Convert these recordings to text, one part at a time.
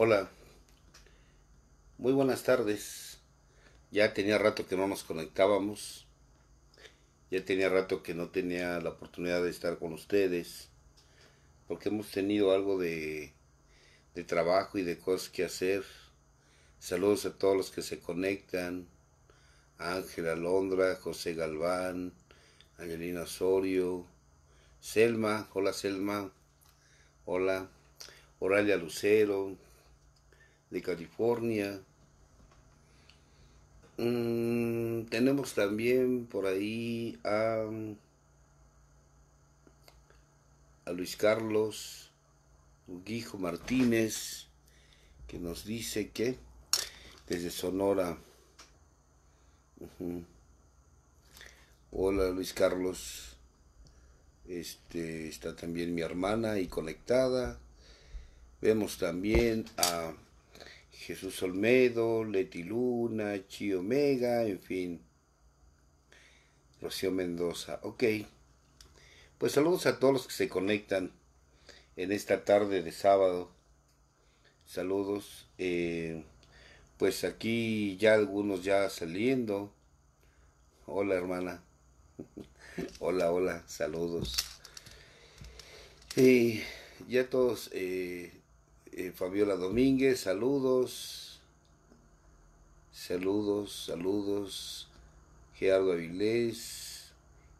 Hola, muy buenas tardes. Ya tenía rato que no nos conectábamos, ya tenía rato que no tenía la oportunidad de estar con ustedes, porque hemos tenido algo de, trabajo y de cosas que hacer. Saludos a todos los que se conectan. Ángela Alondra, José Galván, Angelina Osorio, Selma, hola Selma, hola, Oralia Lucero, de California. Mm, tenemos también por ahí a, Luis Carlos Guijo Martínez, que nos dice que desde Sonora. Hola Luis Carlos. Este está también mi hermana y conectada. Vemos también a Jesús Olmedo, Leti Luna, Chi Omega, en fin. Rocío Mendoza, ok. Pues saludos a todos los que se conectan en esta tarde de sábado. Saludos. Eh, pues aquí ya algunos ya saliendo. Hola hermana. hola, hola, saludos. ya todos eh, eh, Fabiola Domínguez, saludos. Saludos, saludos. Gerardo Avilés,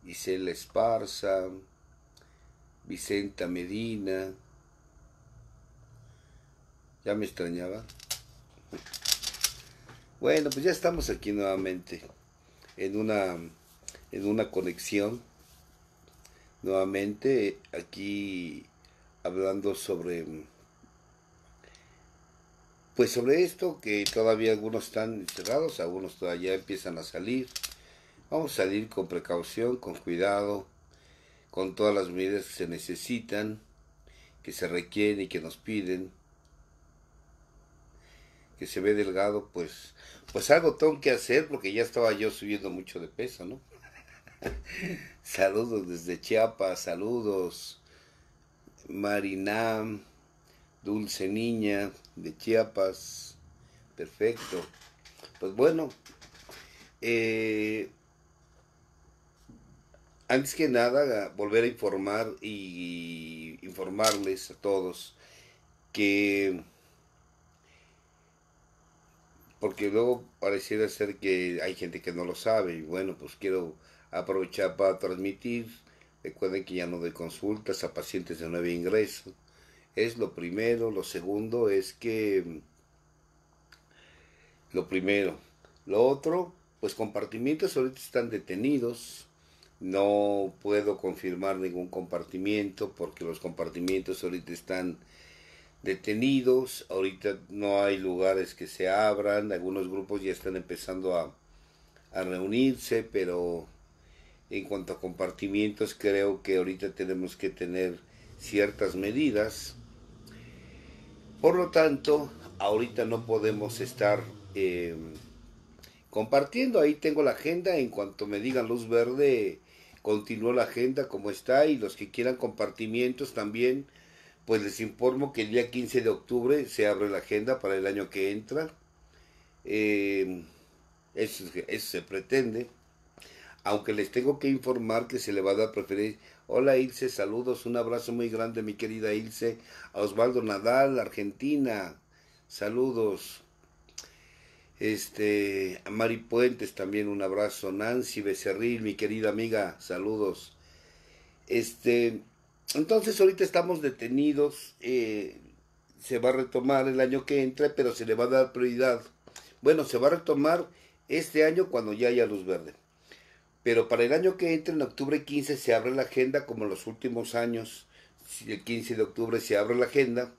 Isela Esparza, Vicenta Medina. Ya me extrañaba. Bueno, pues ya estamos aquí nuevamente en una en una conexión nuevamente eh, aquí hablando sobre mm, pues sobre esto, que todavía algunos están encerrados, algunos todavía empiezan a salir. Vamos a salir con precaución, con cuidado, con todas las medidas que se necesitan, que se requieren y que nos piden. Que se ve delgado, pues, pues algo tengo que hacer porque ya estaba yo subiendo mucho de peso, ¿no? saludos desde Chiapas, saludos. Marinam. Dulce Niña de Chiapas, perfecto. Pues bueno, eh, antes que nada, volver a informar y informarles a todos que, porque luego pareciera ser que hay gente que no lo sabe, y bueno, pues quiero aprovechar para transmitir. Recuerden que ya no doy consultas a pacientes de nuevo ingreso es lo primero, lo segundo es que mm, lo primero, lo otro, pues compartimientos ahorita están detenidos, no puedo confirmar ningún compartimiento porque los compartimientos ahorita están detenidos, ahorita no hay lugares que se abran, algunos grupos ya están empezando a, reunirse, pero en cuanto a compartimientos creo que ahorita tenemos que tener ciertas medidas por lo tanto, ahorita no podemos estar eh, compartiendo. Ahí tengo la agenda. En cuanto me digan luz verde, continúo la agenda como está. Y los que quieran compartimientos también, pues les informo que el día 15 de octubre se abre la agenda para el año que entra. Eh, eso se pretende. Aunque les tengo que informar que se le va a dar preferencia Hola Ilse, saludos, un abrazo muy grande mi querida Ilse, a Osvaldo Nadal, Argentina, saludos. Este, a Mari Puentes también un abrazo, Nancy Becerril, mi querida amiga, saludos. Este, entonces ahorita estamos detenidos, eh, se va a retomar el año que entre, pero se le va a dar prioridad. Bueno, se va a retomar este año cuando ya haya luz verde. Pero para el año que entra, en octubre 15, se abre la agenda, como en los últimos años, el 15 de octubre se abre la agenda.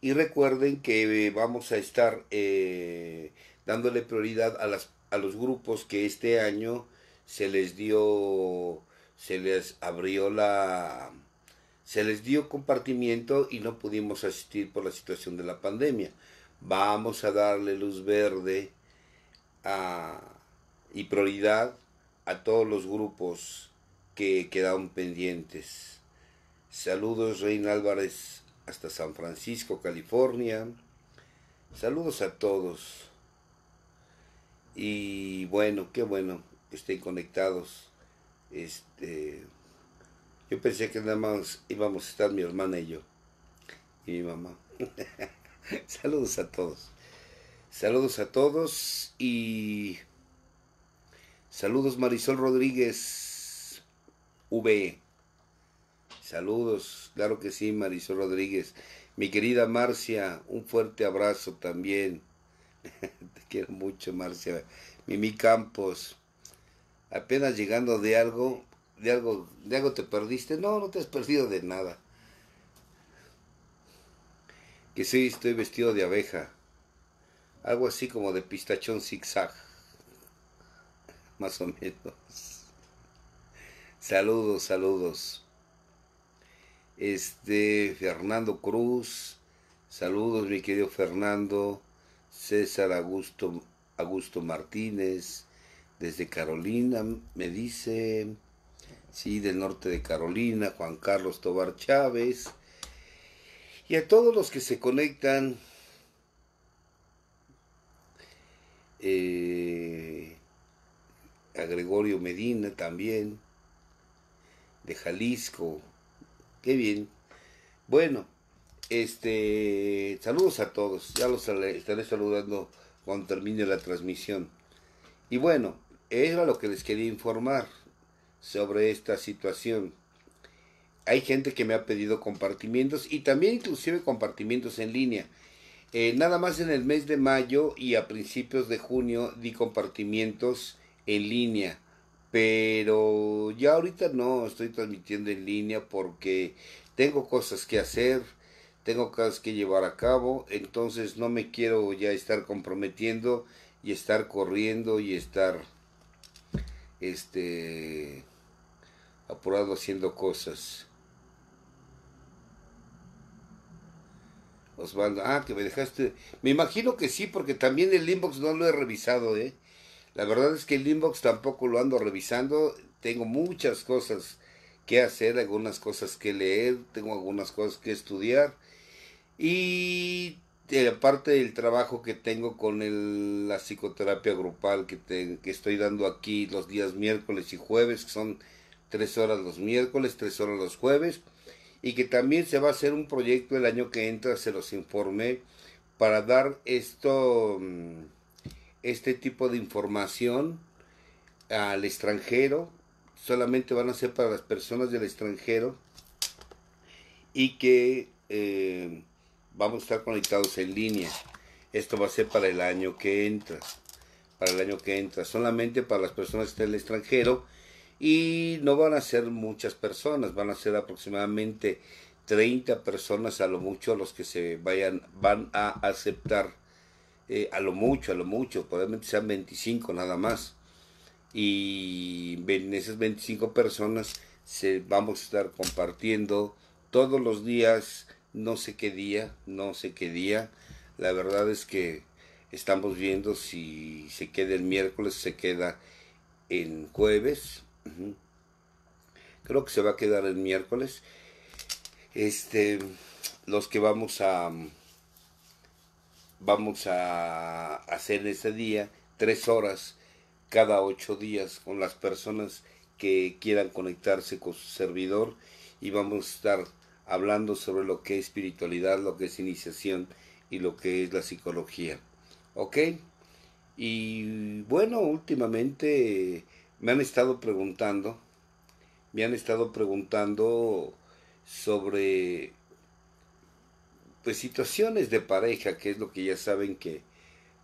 Y recuerden que eh, vamos a estar eh, dándole prioridad a, a los grupos que este año se les dio, se les abrió la, se les dio compartimiento y no pudimos asistir por la situación de la pandemia. Vamos a darle luz verde a, y prioridad a todos los grupos que quedaron pendientes. Saludos Reina Álvarez hasta San Francisco, California. Saludos a todos. Y bueno, qué bueno que estén conectados. Este yo pensé que nada más íbamos a estar mi hermana y yo y mi mamá. Saludos a todos. Saludos a todos y Saludos Marisol Rodríguez V. Saludos, claro que sí, Marisol Rodríguez. Mi querida Marcia, un fuerte abrazo también. Te quiero mucho, Marcia. Mimi Campos. Apenas llegando de algo, de algo, de algo te perdiste. No, no te has perdido de nada. Que sí, estoy vestido de abeja. Algo así como de pistachón zigzag más o menos. Saludos, saludos. Este, Fernando Cruz, saludos mi querido Fernando, César Augusto, Augusto Martínez, desde Carolina, me dice, sí, del norte de Carolina, Juan Carlos Tobar Chávez, y a todos los que se conectan. Eh, a Gregorio Medina también, de Jalisco. Qué bien. Bueno, este, saludos a todos. Ya los estaré saludando cuando termine la transmisión. Y bueno, era lo que les quería informar sobre esta situación. Hay gente que me ha pedido compartimientos y también inclusive compartimientos en línea. Eh, nada más en el mes de mayo y a principios de junio di compartimientos en línea. Pero ya ahorita no estoy transmitiendo en línea porque tengo cosas que hacer, tengo cosas que llevar a cabo, entonces no me quiero ya estar comprometiendo y estar corriendo y estar este apurado haciendo cosas. Osvaldo, ah, que me dejaste. Me imagino que sí, porque también el inbox no lo he revisado, ¿eh? La verdad es que el inbox tampoco lo ando revisando. Tengo muchas cosas que hacer, algunas cosas que leer, tengo algunas cosas que estudiar. Y eh, aparte del trabajo que tengo con la psicoterapia grupal que, estoy dando aquí los días miércoles y jueves, que son tres horas los miércoles, tres horas los jueves, y que también se va a hacer un proyecto el año que entra, se los informé, para dar esto... Mm, este tipo de información al extranjero, solamente van a ser para las personas del extranjero y que eh, vamos a estar conectados en línea. Esto va a ser para el año que entra, para el año que entra, solamente para las personas del extranjero y no van a ser muchas personas, van a ser aproximadamente 30 personas a lo mucho los que se vayan van a aceptar eh, a lo mucho, a lo mucho, probablemente sean 25 nada más. Y en esas 25 personas se, vamos a estar compartiendo todos los días, no sé qué día, no sé qué día. La verdad es que estamos viendo si se queda el miércoles, se queda en jueves. Creo que se va a quedar el miércoles. Este, los que vamos a, Vamos a hacer ese día tres horas cada ocho días con las personas que quieran conectarse con su servidor y vamos a estar hablando sobre lo que es espiritualidad, lo que es iniciación y lo que es la psicología. ¿Ok? Y bueno, últimamente me han estado preguntando, me han estado preguntando sobre pues situaciones de pareja, que es lo que ya saben que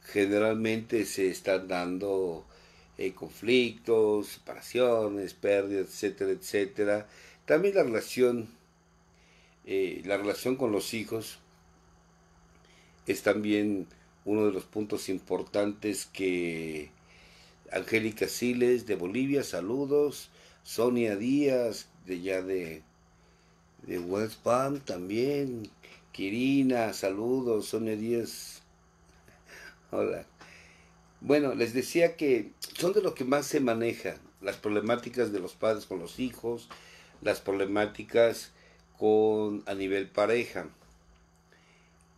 generalmente se están dando eh, conflictos, separaciones, pérdidas, etcétera, etcétera. También la relación, eh, la relación con los hijos es también uno de los puntos importantes que Angélica Siles de Bolivia, saludos. Sonia Díaz de ya de, de West Palm también. Kirina, saludos, Sonia Díaz. Hola. Bueno, les decía que son de lo que más se maneja, las problemáticas de los padres con los hijos, las problemáticas con a nivel pareja.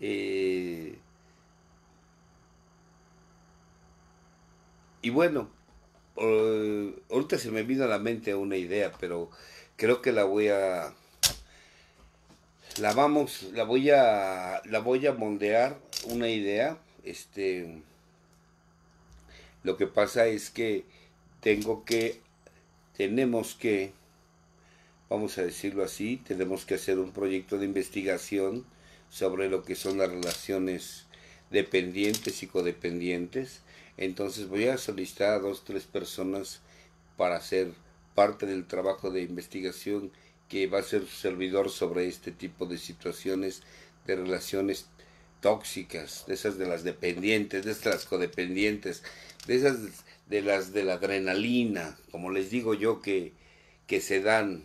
Eh, y bueno, eh, ahorita se me vino a la mente una idea, pero creo que la voy a la vamos, la voy a, la voy a moldear una idea, este, lo que pasa es que tengo que, tenemos que, vamos a decirlo así, tenemos que hacer un proyecto de investigación sobre lo que son las relaciones dependientes y codependientes. Entonces voy a solicitar a dos, tres personas para hacer parte del trabajo de investigación que va a ser su servidor sobre este tipo de situaciones de relaciones tóxicas, de esas de las dependientes, de esas las codependientes, de esas de las de la adrenalina, como les digo yo que, que se dan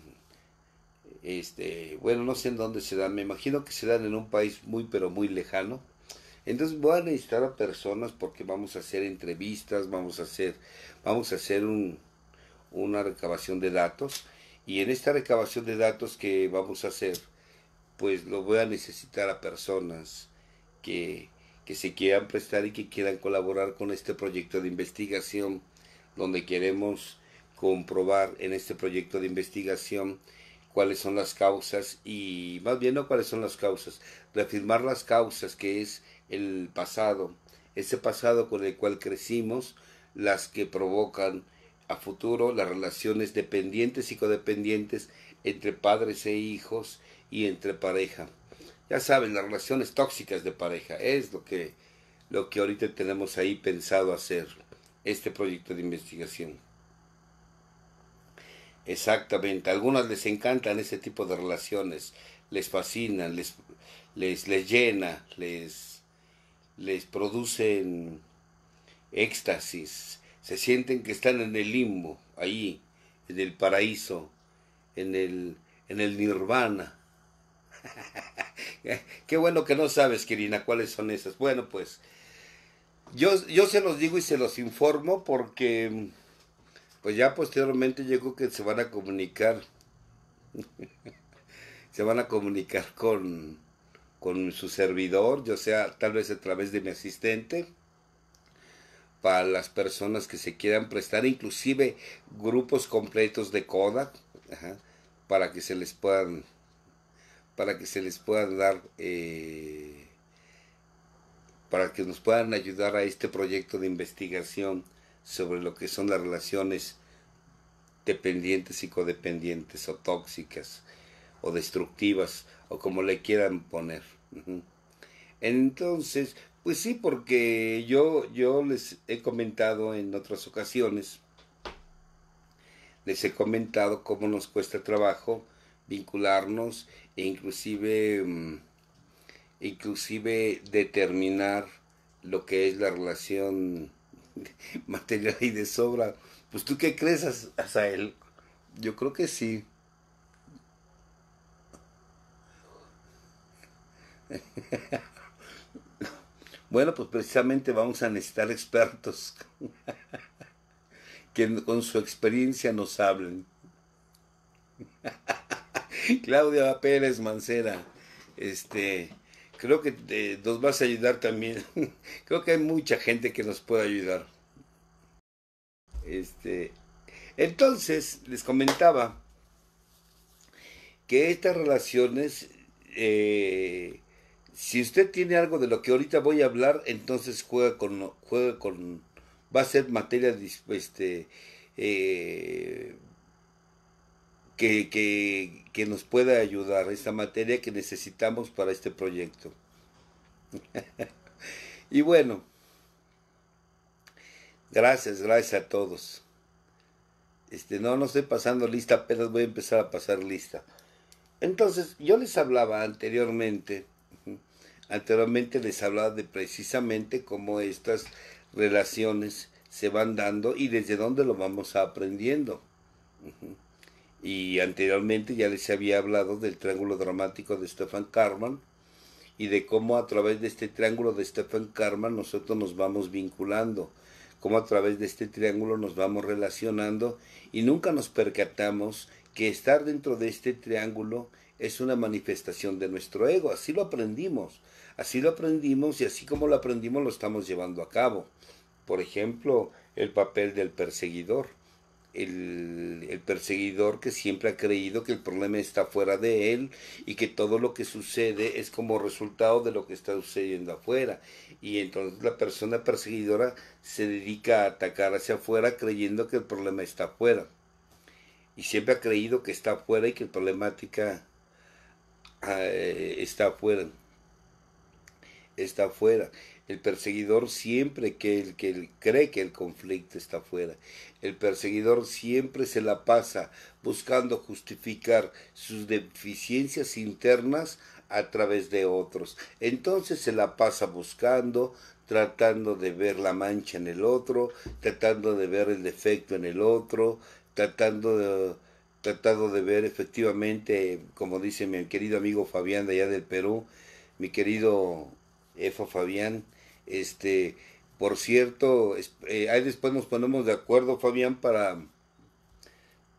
este, bueno, no sé en dónde se dan, me imagino que se dan en un país muy pero muy lejano. Entonces voy a necesitar a personas porque vamos a hacer entrevistas, vamos a hacer, vamos a hacer una recabación de datos y en esta recabación de datos que vamos a hacer, pues lo voy a necesitar a personas que, que se quieran prestar y que quieran colaborar con este proyecto de investigación, donde queremos comprobar en este proyecto de investigación cuáles son las causas y más bien no cuáles son las causas, reafirmar las causas que es el pasado, ese pasado con el cual crecimos, las que provocan a futuro las relaciones dependientes y codependientes entre padres e hijos y entre pareja. Ya saben, las relaciones tóxicas de pareja es lo que, lo que ahorita tenemos ahí pensado hacer, este proyecto de investigación. Exactamente, a algunas les encantan ese tipo de relaciones, les fascinan, les, les, les llena, les, les producen éxtasis, se sienten que están en el limbo, ahí, en el paraíso, en el, en el nirvana. Qué bueno que no sabes, Kirina, cuáles son esas. Bueno, pues yo, yo se los digo y se los informo porque pues ya posteriormente llegó que se van a comunicar. se van a comunicar con, con su servidor, yo sea tal vez a través de mi asistente para las personas que se quieran prestar, inclusive grupos completos de coda, para que se les puedan para que se les puedan dar eh, para que nos puedan ayudar a este proyecto de investigación sobre lo que son las relaciones dependientes y codependientes o tóxicas o destructivas o como le quieran poner. Entonces, pues sí, porque yo, yo les he comentado en otras ocasiones, les he comentado cómo nos cuesta trabajo vincularnos e inclusive, mm, inclusive determinar lo que es la relación material y de sobra. Pues tú qué crees, él Yo creo que sí. Bueno, pues precisamente vamos a necesitar expertos que con su experiencia nos hablen. Claudia Pérez Mancera, este, creo que eh, nos vas a ayudar también. creo que hay mucha gente que nos puede ayudar. Este, entonces, les comentaba que estas relaciones eh, si usted tiene algo de lo que ahorita voy a hablar, entonces juega con, juega con, va a ser materia, este, eh, que, que, que nos pueda ayudar, esta materia que necesitamos para este proyecto. y bueno, gracias, gracias a todos. Este, no, no estoy pasando lista, apenas voy a empezar a pasar lista. Entonces, yo les hablaba anteriormente Anteriormente les hablaba de precisamente cómo estas relaciones se van dando y desde dónde lo vamos aprendiendo. Y anteriormente ya les había hablado del triángulo dramático de Stefan Karman y de cómo a través de este triángulo de Stefan Karman nosotros nos vamos vinculando, cómo a través de este triángulo nos vamos relacionando y nunca nos percatamos que estar dentro de este triángulo es una manifestación de nuestro ego, así lo aprendimos. Así lo aprendimos y así como lo aprendimos lo estamos llevando a cabo. Por ejemplo, el papel del perseguidor. El, perseguidor que siempre ha creído que el problema está fuera de él y que todo lo que sucede es como resultado de lo que está sucediendo afuera. Y entonces la persona perseguidora se dedica a atacar hacia afuera creyendo que el problema está afuera. Y siempre ha creído que está afuera y que la problemática ah, eh, está afuera está afuera. El perseguidor siempre que el que cree que el conflicto está afuera. El perseguidor siempre se la pasa buscando justificar sus deficiencias internas a través de otros. Entonces se la pasa buscando, tratando de ver la mancha en el otro, tratando de ver el defecto en el otro, tratando de de ver efectivamente, como dice mi querido amigo Fabián de allá del Perú, mi querido Efo Fabián. Este, por cierto, eh, ahí después nos ponemos de acuerdo, Fabián, para,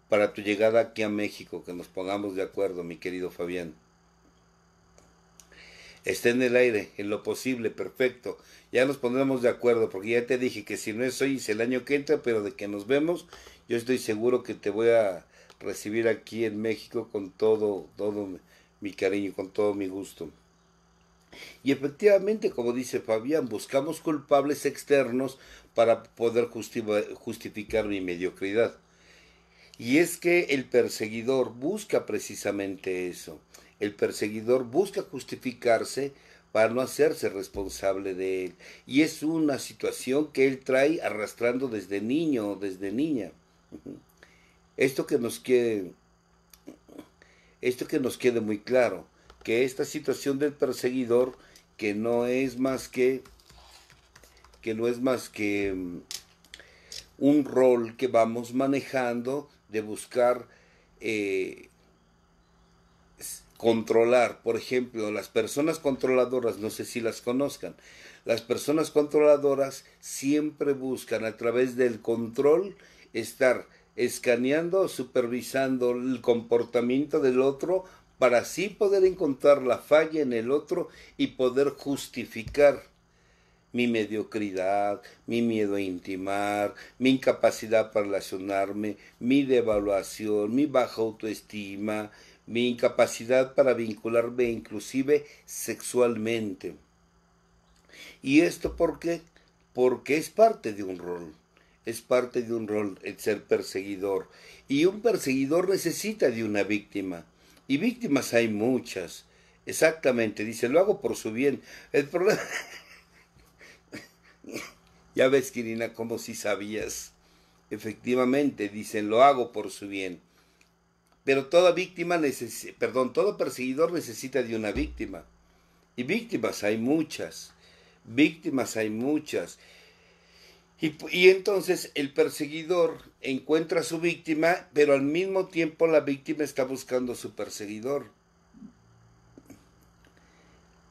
para tu llegada aquí a México, que nos pongamos de acuerdo, mi querido Fabián. Está en el aire, en lo posible, perfecto. Ya nos pondremos de acuerdo, porque ya te dije que si no es hoy, es el año que entra, pero de que nos vemos, yo estoy seguro que te voy a recibir aquí en México con todo, todo mi cariño, con todo mi gusto. Y efectivamente, como dice Fabián, buscamos culpables externos para poder justificar mi mediocridad. Y es que el perseguidor busca precisamente eso. El perseguidor busca justificarse para no hacerse responsable de él. Y es una situación que él trae arrastrando desde niño o desde niña. Esto que nos quede, esto que nos quede muy claro que esta situación del perseguidor, que no es más que, que no es más que mm, un rol que vamos manejando de buscar eh, controlar, por ejemplo, las personas controladoras, no sé si las conozcan, las personas controladoras siempre buscan a través del control estar escaneando, supervisando el comportamiento del otro para así poder encontrar la falla en el otro y poder justificar mi mediocridad, mi miedo a intimar, mi incapacidad para relacionarme, mi devaluación, mi baja autoestima, mi incapacidad para vincularme inclusive sexualmente. ¿Y esto por qué? Porque es parte de un rol, es parte de un rol el ser perseguidor. Y un perseguidor necesita de una víctima y víctimas hay muchas. Exactamente, dice, lo hago por su bien. El problema... ya ves, Kirina, como si sabías. Efectivamente, dicen, lo hago por su bien. Pero toda víctima perdón, todo perseguidor necesita de una víctima. Y víctimas hay muchas. Víctimas hay muchas. Y, entonces el perseguidor encuentra a su víctima, pero al mismo tiempo la víctima está buscando a su perseguidor.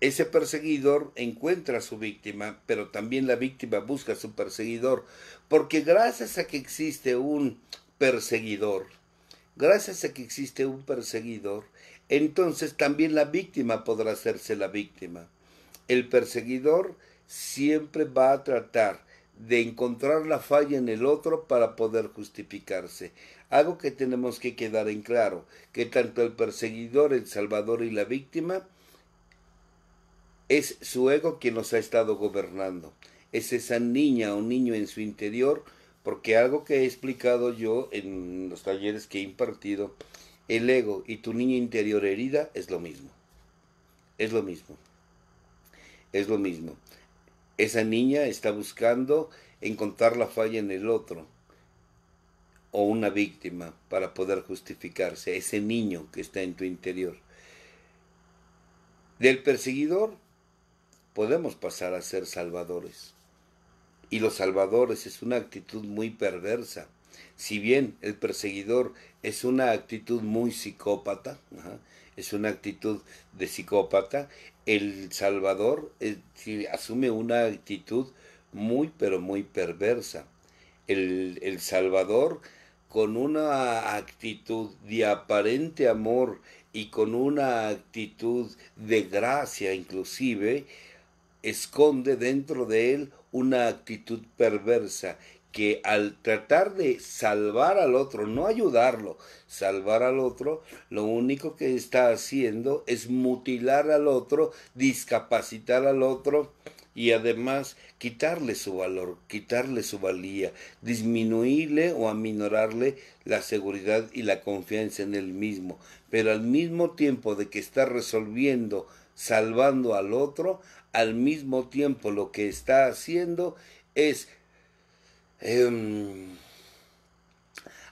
Ese perseguidor encuentra a su víctima, pero también la víctima busca a su perseguidor, porque gracias a que existe un perseguidor, gracias a que existe un perseguidor, entonces también la víctima podrá hacerse la víctima. El perseguidor siempre va a tratar de encontrar la falla en el otro para poder justificarse. Algo que tenemos que quedar en claro, que tanto el perseguidor, el salvador y la víctima es su ego quien nos ha estado gobernando. Es esa niña o niño en su interior, porque algo que he explicado yo en los talleres que he impartido, el ego y tu niña interior herida es lo mismo. Es lo mismo. Es lo mismo. Esa niña está buscando encontrar la falla en el otro o una víctima para poder justificarse, ese niño que está en tu interior. Del perseguidor podemos pasar a ser salvadores. Y los salvadores es una actitud muy perversa. Si bien el perseguidor es una actitud muy psicópata, ¿ajá? es una actitud de psicópata, El Salvador eh, asume una actitud muy, pero muy perversa. El, el Salvador, con una actitud de aparente amor y con una actitud de gracia inclusive, esconde dentro de él una actitud perversa que al tratar de salvar al otro, no ayudarlo, salvar al otro, lo único que está haciendo es mutilar al otro, discapacitar al otro y además quitarle su valor, quitarle su valía, disminuirle o aminorarle la seguridad y la confianza en él mismo. Pero al mismo tiempo de que está resolviendo, salvando al otro, al mismo tiempo lo que está haciendo es Em,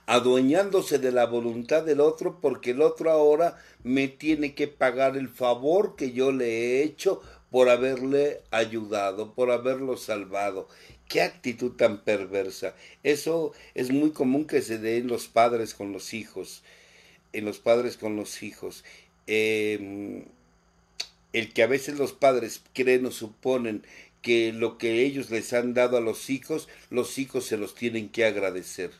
adueñándose de la voluntad del otro porque el otro ahora me tiene que pagar el favor que yo le he hecho por haberle ayudado, por haberlo salvado. Qué actitud tan perversa. Eso es muy común que se dé en los padres con los hijos, en los padres con los hijos. Em, el que a veces los padres creen o suponen que lo que ellos les han dado a los hijos, los hijos se los tienen que agradecer.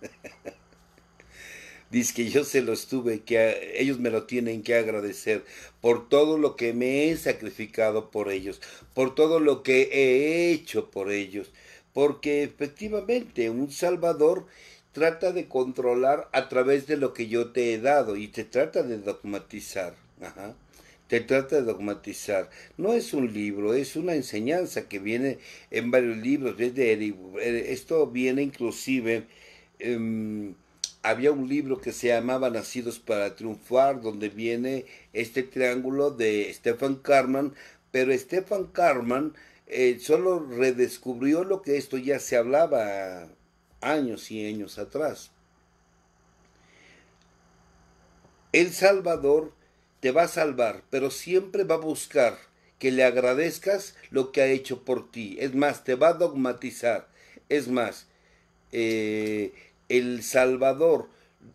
Dice que yo se los tuve que ellos me lo tienen que agradecer por todo lo que me he sacrificado por ellos, por todo lo que he hecho por ellos, porque efectivamente un salvador trata de controlar a través de lo que yo te he dado y te trata de dogmatizar. Ajá te trata de dogmatizar. No es un libro, es una enseñanza que viene en varios libros. Desde eh, esto viene inclusive... Em, había un libro que se llamaba Nacidos para Triunfar, donde viene este triángulo de Stefan Carman, pero Stefan Carman eh, solo redescubrió lo que esto ya se hablaba años y años atrás. El Salvador te va a salvar, pero siempre va a buscar que le agradezcas lo que ha hecho por ti. Es más, te va a dogmatizar. Es más, eh, el Salvador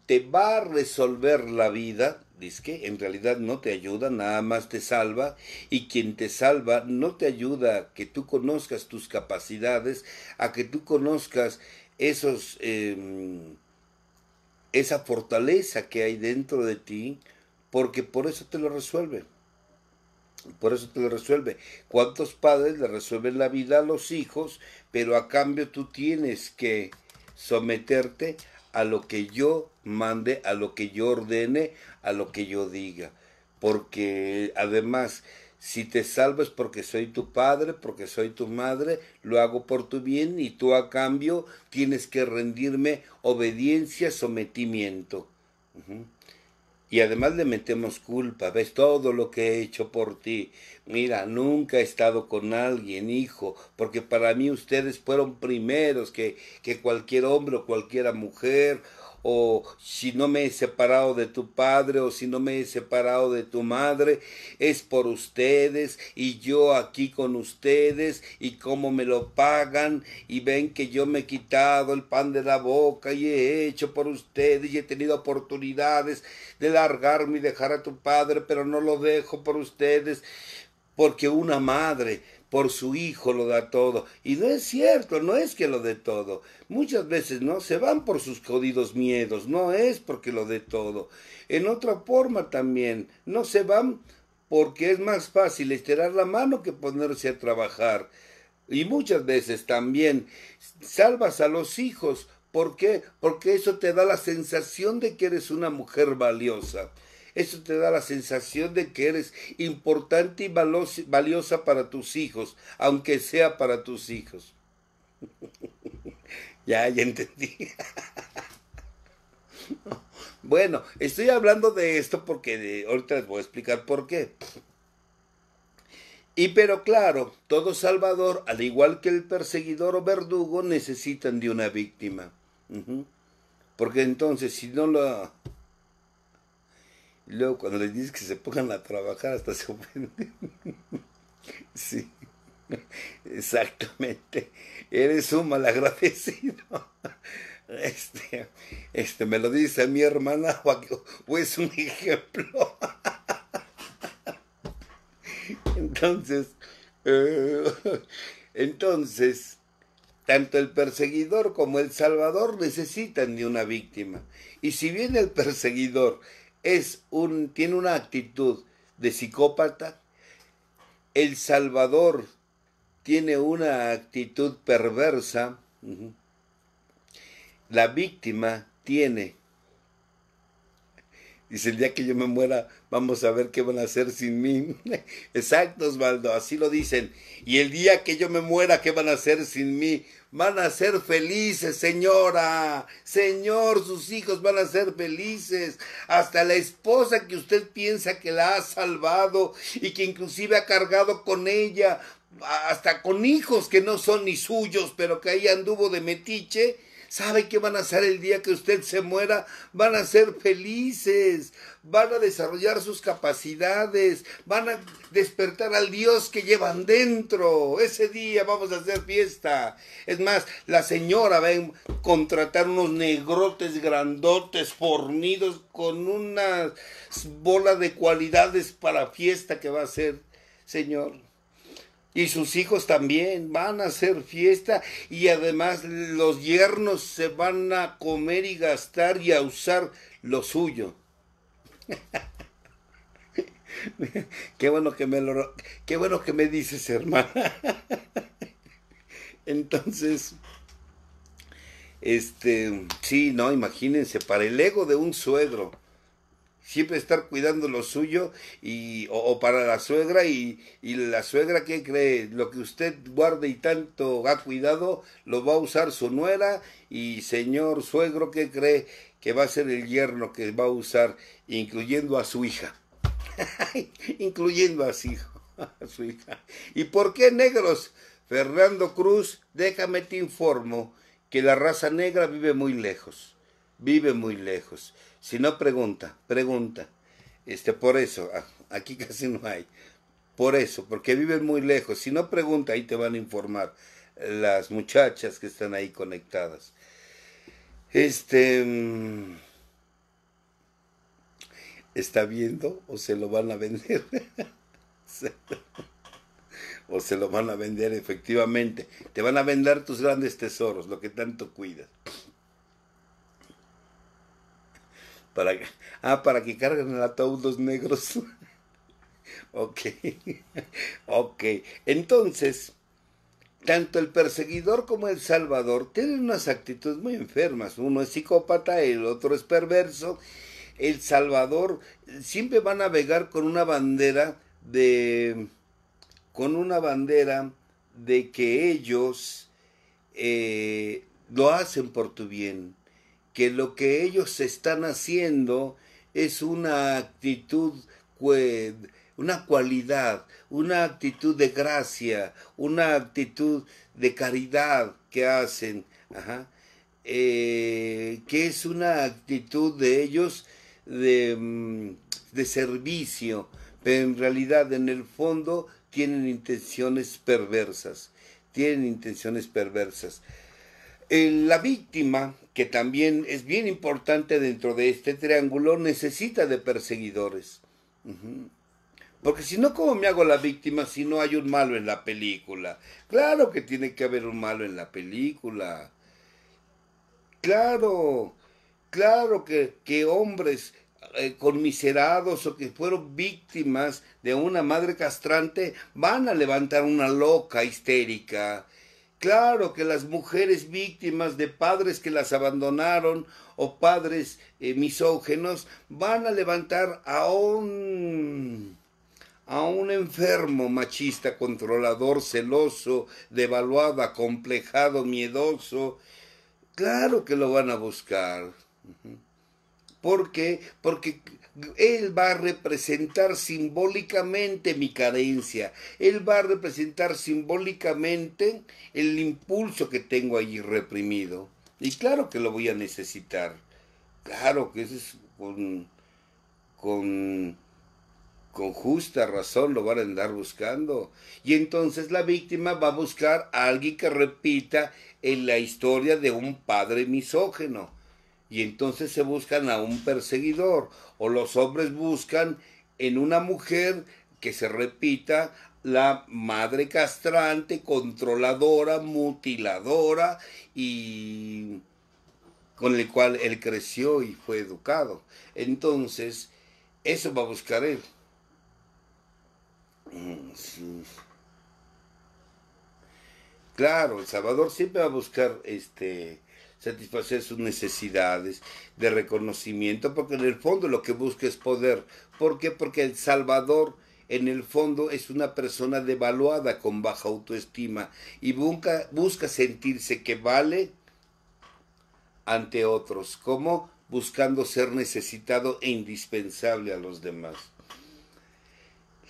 te va a resolver la vida, dice que en realidad no te ayuda, nada más te salva, y quien te salva no te ayuda a que tú conozcas tus capacidades, a que tú conozcas esos, em, esa fortaleza que hay dentro de ti, porque por eso te lo resuelve. Por eso te lo resuelve. ¿Cuántos padres le resuelven la vida a los hijos, pero a cambio tú tienes que someterte a lo que yo mande, a lo que yo ordene, a lo que yo diga? Porque además, si te salvas porque soy tu padre, porque soy tu madre, lo hago por tu bien y tú a cambio tienes que rendirme obediencia, sometimiento. Y además le metemos culpa, ves todo lo que he hecho por ti. Mira, nunca he estado con alguien, hijo, porque para mí ustedes fueron primeros que, que cualquier hombre o cualquiera mujer o si no me he separado de tu padre, o si no me he separado de tu madre, es por ustedes y yo aquí con ustedes y cómo me lo pagan y ven que yo me he quitado el pan de la boca y he hecho por ustedes y he tenido oportunidades de largarme y dejar a tu padre, pero no lo dejo por ustedes porque una madre por su hijo lo da todo. Y no es cierto, no es que lo dé todo. Muchas veces no, se van por sus jodidos miedos, no es porque lo dé todo. En otra forma también, no se van porque es más fácil estirar la mano que ponerse a trabajar. Y muchas veces también salvas a los hijos. ¿Por qué? Porque eso te da la sensación de que eres una mujer valiosa. Eso te da la sensación de que eres importante y valiosa para tus hijos, aunque sea para tus hijos. ya, ya entendí. bueno, estoy hablando de esto porque ahorita les voy a explicar por qué. Y pero claro, todo Salvador, al igual que el perseguidor o verdugo, necesitan de una víctima. Porque entonces, si no la luego cuando les dices que se pongan a trabajar hasta se ofenden. sí, exactamente. Eres un malagradecido. Este, este, me lo dice mi hermana o es un ejemplo. Entonces, eh, entonces, tanto el perseguidor como el salvador necesitan de una víctima. Y si bien el perseguidor es un, tiene una actitud de psicópata. El Salvador tiene una actitud perversa. La víctima tiene. Dice, el día que yo me muera, vamos a ver qué van a hacer sin mí. Exacto, Osvaldo, así lo dicen. Y el día que yo me muera, ¿qué van a hacer sin mí? van a ser felices, señora. Señor, sus hijos van a ser felices. Hasta la esposa que usted piensa que la ha salvado y que inclusive ha cargado con ella, hasta con hijos que no son ni suyos, pero que ahí anduvo de metiche, ¿Sabe qué van a hacer el día que usted se muera? Van a ser felices, van a desarrollar sus capacidades, van a despertar al Dios que llevan dentro. Ese día vamos a hacer fiesta. Es más, la señora va a contratar unos negrotes grandotes fornidos con una bola de cualidades para fiesta que va a ser, señor y sus hijos también van a hacer fiesta y además los yernos se van a comer y gastar y a usar lo suyo. qué bueno que me lo, qué bueno que me dices, hermana. Entonces, este, sí, no, imagínense, para el ego de un suegro siempre estar cuidando lo suyo y, o, para la suegra y, la suegra que cree lo que usted guarde y tanto ha cuidado lo va a usar su nuera y señor suegro que cree que va a ser el yerno que va a usar incluyendo a su hija incluyendo a su, a su hija y por qué negros Fernando Cruz déjame te informo que la raza negra vive muy lejos vive muy lejos si no, pregunta, pregunta. Este, por eso, ah, aquí casi no hay. Por eso, porque viven muy lejos. Si no, pregunta, ahí te van a informar eh, las muchachas que están ahí conectadas. Este. Mm, ¿Está viendo o se lo van a vender? o se lo van a vender efectivamente. Te van a vender tus grandes tesoros, lo que tanto cuidas. Para, ah, para que carguen el ataúd los negros. ok, ok. Entonces, tanto el perseguidor como el salvador tienen unas actitudes muy enfermas. Uno es psicópata, el otro es perverso. El salvador siempre va a navegar con una bandera de... con una bandera de que ellos eh, lo hacen por tu bien que lo que ellos están haciendo es una actitud, una cualidad, una actitud de gracia, una actitud de caridad que hacen, eh, que es una actitud de ellos de, mm, de servicio, pero en realidad en el fondo tienen intenciones perversas, tienen intenciones perversas la víctima, que también es bien importante dentro de este triángulo, necesita de perseguidores. Porque si no, ¿cómo me hago la víctima si no hay un malo en la película? Claro que tiene que haber un malo en la película. Claro, claro que, hombres eh, conmiserados o que fueron víctimas de una madre castrante van a levantar una loca histérica Claro que las mujeres víctimas de padres que las abandonaron o padres eh, misógenos van a levantar a un a un enfermo machista, controlador, celoso, devaluado, acomplejado, miedoso, claro que lo van a buscar. ¿Por qué? Porque él va a representar simbólicamente mi carencia. Él va a representar simbólicamente el impulso que tengo allí reprimido. Y claro que lo voy a necesitar, claro que eso es con, con, con justa razón lo van a andar buscando. Y entonces la víctima va a buscar a alguien que repita en la historia de un padre misógeno y entonces se buscan a un perseguidor o los hombres buscan en una mujer que se repita la madre castrante, controladora, mutiladora y con el cual él creció y fue educado. Entonces, eso va a buscar él. Claro, el Salvador siempre va a buscar este satisfacer sus necesidades de reconocimiento, porque en el fondo lo que busca es poder. ¿Por qué? Porque el Salvador en el fondo es una persona devaluada con baja autoestima y busca, busca sentirse que vale ante otros, como buscando ser necesitado e indispensable a los demás.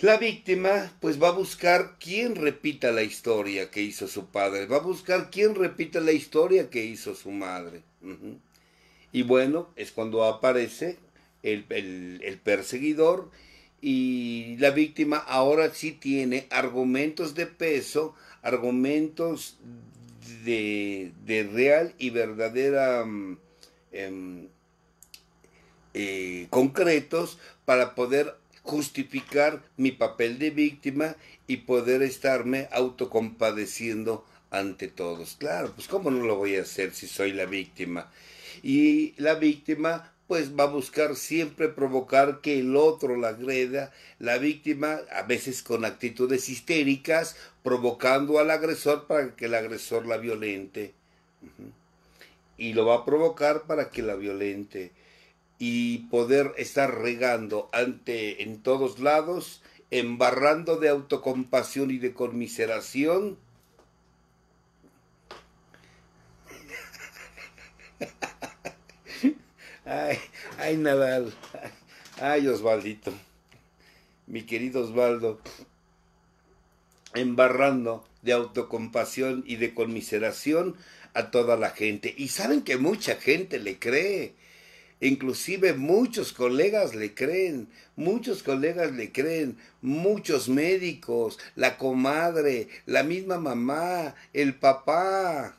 La víctima pues va a buscar quién repita la historia que hizo su padre, va a buscar quién repita la historia que hizo su madre. Y bueno, es cuando aparece el, perseguidor y la víctima ahora sí tiene argumentos de peso, argumentos de, real y verdadera mm, em, eh, concretos para poder justificar mi papel de víctima y poder estarme autocompadeciendo ante todos. Claro, pues cómo no lo voy a hacer si soy la víctima. Y la víctima pues va a buscar siempre provocar que el otro la agreda, la víctima a veces con actitudes histéricas, provocando al agresor para que el agresor la violente. Y lo va a provocar para que la violente y poder estar regando ante en todos lados, embarrando de autocompasión y de conmiseración. ay, ay Nadal, ay Osvaldito, mi querido Osvaldo, embarrando de autocompasión y de conmiseración a toda la gente. Y saben que mucha gente le cree Inclusive muchos colegas le creen, muchos colegas le creen, muchos médicos, la comadre, la misma mamá, el papá,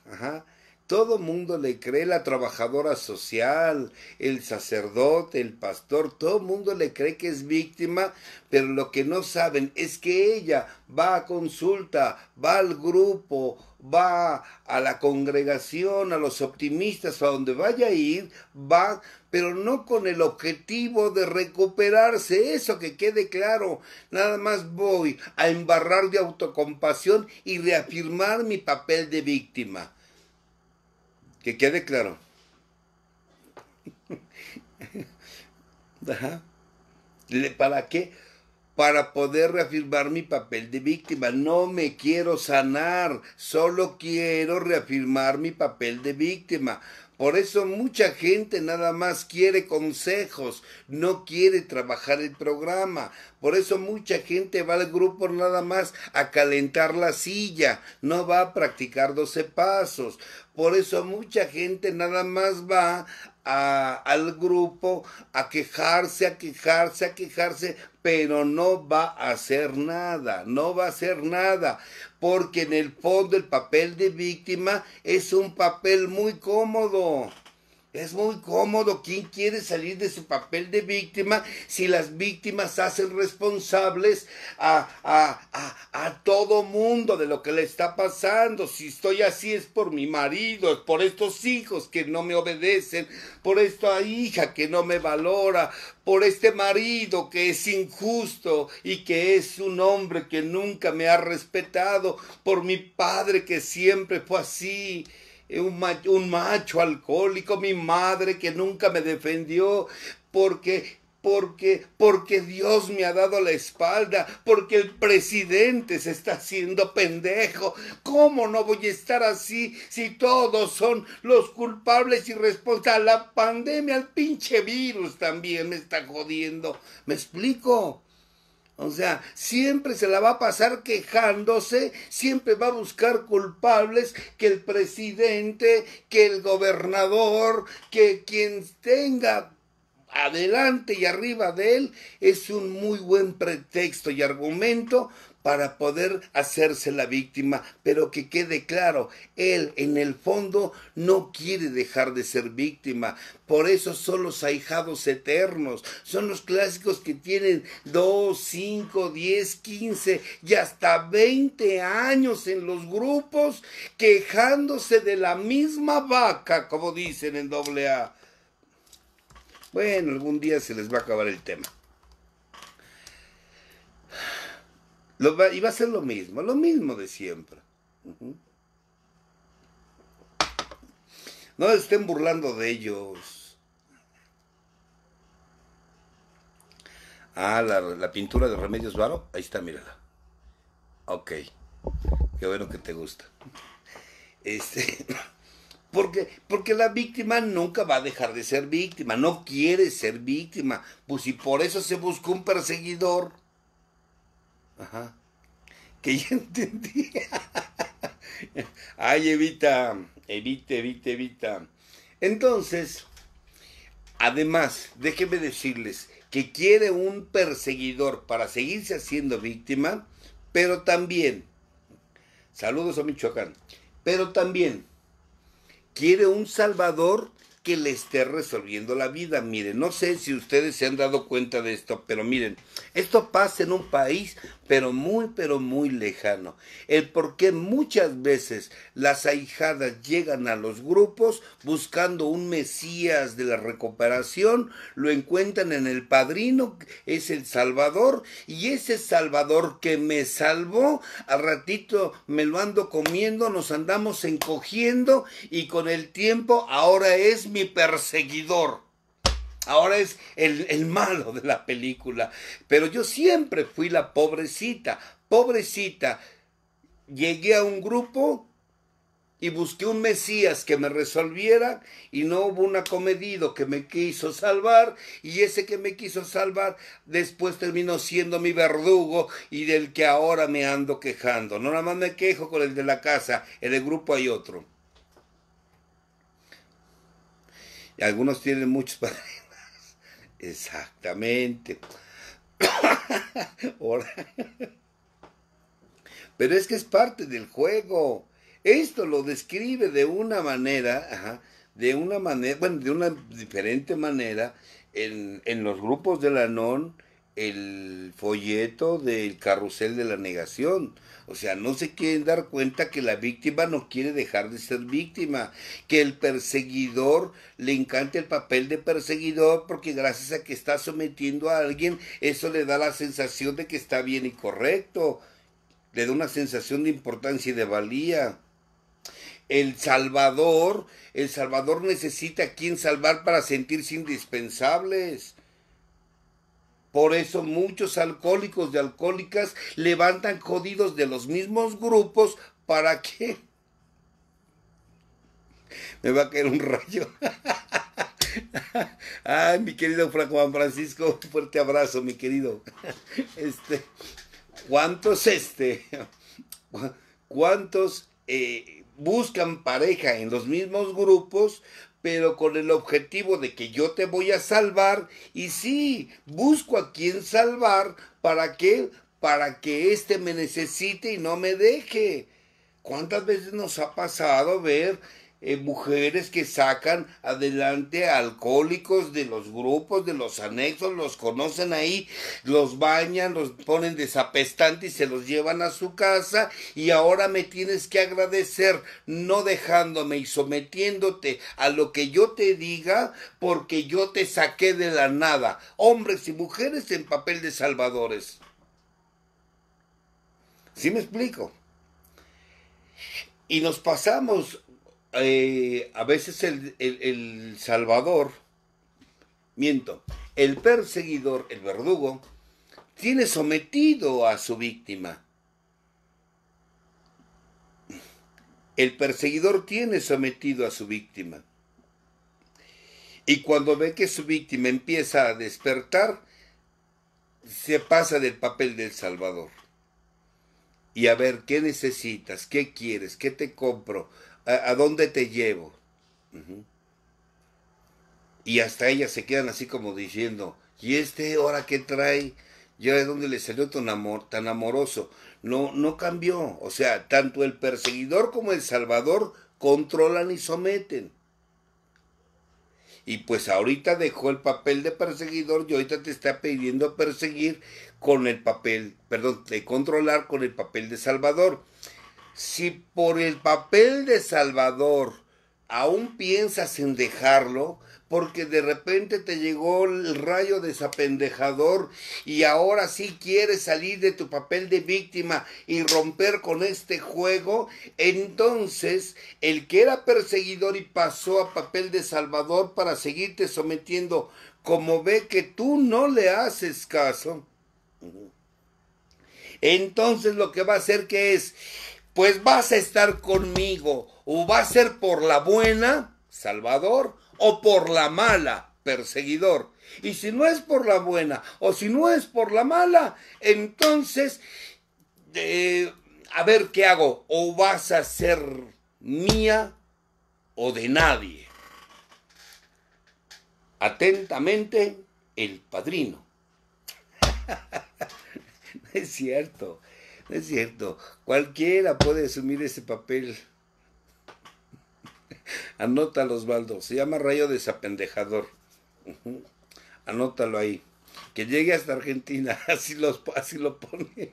Todo Todo mundo le cree, la trabajadora social, el sacerdote, el pastor, todo mundo le cree que es víctima, pero lo que no saben es que ella va a consulta, va al grupo, va a la congregación, a los optimistas, a donde vaya a ir, va, pero no con el objetivo de recuperarse, eso que quede claro, nada más voy a embarrar de autocompasión y reafirmar mi papel de víctima. Que quede claro. ¿Para qué? para poder reafirmar mi papel de víctima. No me quiero sanar, solo quiero reafirmar mi papel de víctima. Por eso mucha gente nada más quiere consejos, no quiere trabajar el programa. Por eso mucha gente va al grupo nada más a calentar la silla, no va a practicar 12 pasos. Por eso mucha gente nada más va al grupo a quejarse, a quejarse, a quejarse, pero no va a hacer nada, no va a hacer nada, porque en el fondo el papel de víctima es un papel muy cómodo. Es muy cómodo. ¿Quién quiere salir de su papel de víctima si las víctimas hacen responsables a, a, todo mundo de lo que le está pasando? Si estoy así es por mi marido, es por estos hijos que no me obedecen, por esta hija que no me valora, por este marido que es injusto y que es un hombre que nunca me ha respetado, por mi padre que siempre fue así eh, un macho, un macho alcohólico, mi madre que nunca me defendió, porque porque, porque Dios me ha dado la espalda, porque el presidente se está haciendo pendejo. ¿Cómo no voy a estar así si todos son los culpables y a La pandemia, el pinche virus también me está jodiendo. ¿Me explico? O sea, siempre se la va a pasar quejándose, siempre va a buscar culpables, que el presidente, que el gobernador, que quien tenga adelante y arriba de él es un muy buen pretexto y argumento para poder hacerse la víctima, pero que quede claro, él en el fondo no quiere dejar de ser víctima. Por eso son los ahijados eternos, son los clásicos que tienen 2, 5, 10, 15 y hasta 20 años en los grupos quejándose de la misma vaca, como dicen en doble A. Bueno, algún día se les va a acabar el tema. Lo va, y va a ser lo mismo, lo mismo de siempre. No estén burlando de ellos. Ah, la, pintura de Remedios Varo, ahí está, mírala. Ok, qué bueno que te gusta. Este, porque, porque la víctima nunca va a dejar de ser víctima, no quiere ser víctima. Pues si por eso se buscó un perseguidor. Ajá. Que ya entendí. Ay, Evita, Evita, Evita, Evita. Entonces, además, déjenme decirles que quiere un perseguidor para seguirse haciendo víctima, pero también, saludos a Michoacán, pero también quiere un salvador que le esté resolviendo la vida. Miren, no sé si ustedes se han dado cuenta de esto, pero miren, esto pasa en un país, pero muy, pero muy lejano. El por qué muchas veces las ahijadas llegan a los grupos buscando un Mesías de la recuperación, lo encuentran en el Padrino, es el Salvador, y ese Salvador que me salvó, al ratito me lo ando comiendo, nos andamos encogiendo y con el tiempo ahora es mi mi perseguidor. Ahora es el, malo de la película. Pero yo siempre fui la pobrecita, pobrecita. Llegué a un grupo y busqué un Mesías que me resolviera y no hubo un acomedido que me quiso salvar y ese que me quiso salvar después terminó siendo mi verdugo y del que ahora me ando quejando. No nada más me quejo con el de la casa, en el grupo hay otro. Y algunos tienen muchos padrinos. Exactamente. Pero es que es parte del juego. Esto lo describe de una manera, de una manera, bueno, de una diferente manera en, en los grupos de la el folleto del carrusel de la negación. O sea, no se quieren dar cuenta que la víctima no quiere dejar de ser víctima, que el perseguidor le encanta el papel de perseguidor porque gracias a que está sometiendo a alguien, eso le da la sensación de que está bien y correcto, le da una sensación de importancia y de valía. El Salvador, el Salvador necesita a quien salvar para sentirse indispensables por eso muchos alcohólicos y alcohólicas levantan jodidos de los mismos grupos. ¿Para qué? Me va a caer un rayo. Ay, mi querido Juan Francisco, fuerte abrazo, mi querido. Este, ¿cuántos este? ¿Cuántos eh, buscan pareja en los mismos grupos pero con el objetivo de que yo te voy a salvar y sí, busco a quien salvar para qué? para que éste me necesite y no me deje. ¿Cuántas veces nos ha pasado ver eh, mujeres que sacan adelante alcohólicos de los grupos, de los anexos, los conocen ahí, los bañan, los ponen desapestantes y se los llevan a su casa y ahora me tienes que agradecer no dejándome y sometiéndote a lo que yo te diga porque yo te saqué de la nada, hombres y mujeres en papel de salvadores. ¿Sí me explico? Y nos pasamos eh, a veces el, el salvador, miento, el perseguidor, el verdugo, tiene sometido a su víctima. El perseguidor tiene sometido a su víctima. Y cuando ve que su víctima empieza a despertar, se pasa del papel del Salvador. Y a ver, ¿qué necesitas? ¿Qué quieres? ¿Qué te compro? a, dónde te llevo. Y hasta ellas se quedan así como diciendo, ¿y este ahora qué trae? ¿Ya de dónde le salió tan, amor, tan amoroso? No, no cambió. O sea, tanto el perseguidor como el salvador controlan y someten. Y pues ahorita dejó el papel de perseguidor y ahorita te está pidiendo perseguir con el papel, perdón, de controlar con el papel de salvador. Si por el papel de Salvador aún piensas en dejarlo, porque de repente te llegó el rayo desapendejador y ahora sí quieres salir de tu papel de víctima y romper con este juego, entonces el que era perseguidor y pasó a papel de salvador para seguirte sometiendo, como ve que tú no le haces caso, entonces lo que va a hacer que es pues vas a estar conmigo, o va a ser por la buena, Salvador, o por la mala, perseguidor. Y si no es por la buena, o si no es por la mala, entonces, eh, a ver qué hago, o vas a ser mía o de nadie. Atentamente, el padrino. es cierto es cierto. Cualquiera puede asumir ese papel. Anótalo, Osvaldo. Se llama rayo desapendejador. Anótalo ahí. Que llegue hasta Argentina. Así, los, lo pones.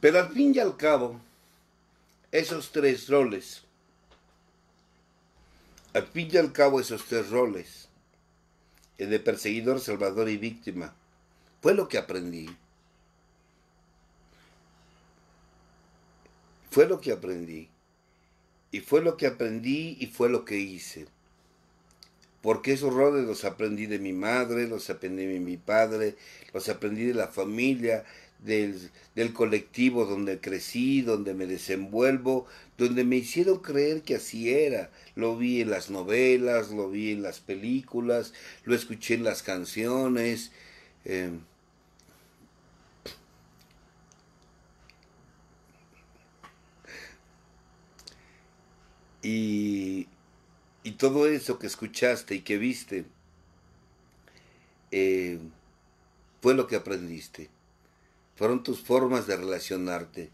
Pero al fin y al cabo, esos tres roles, al fin y al cabo esos tres roles, eh, de perseguidor, salvador y víctima. Fue lo que aprendí. Fue lo que aprendí. Y fue lo que aprendí y fue lo que hice. Porque esos roles los aprendí de mi madre, los aprendí de mi padre, los aprendí de la familia, del, colectivo donde crecí, donde me desenvuelvo, donde me hicieron creer que así era. Lo vi en las novelas, lo vi en las películas, lo escuché en las canciones. Em, y, todo eso que escuchaste y que viste em, fue lo que aprendiste fueron tus formas de relacionarte,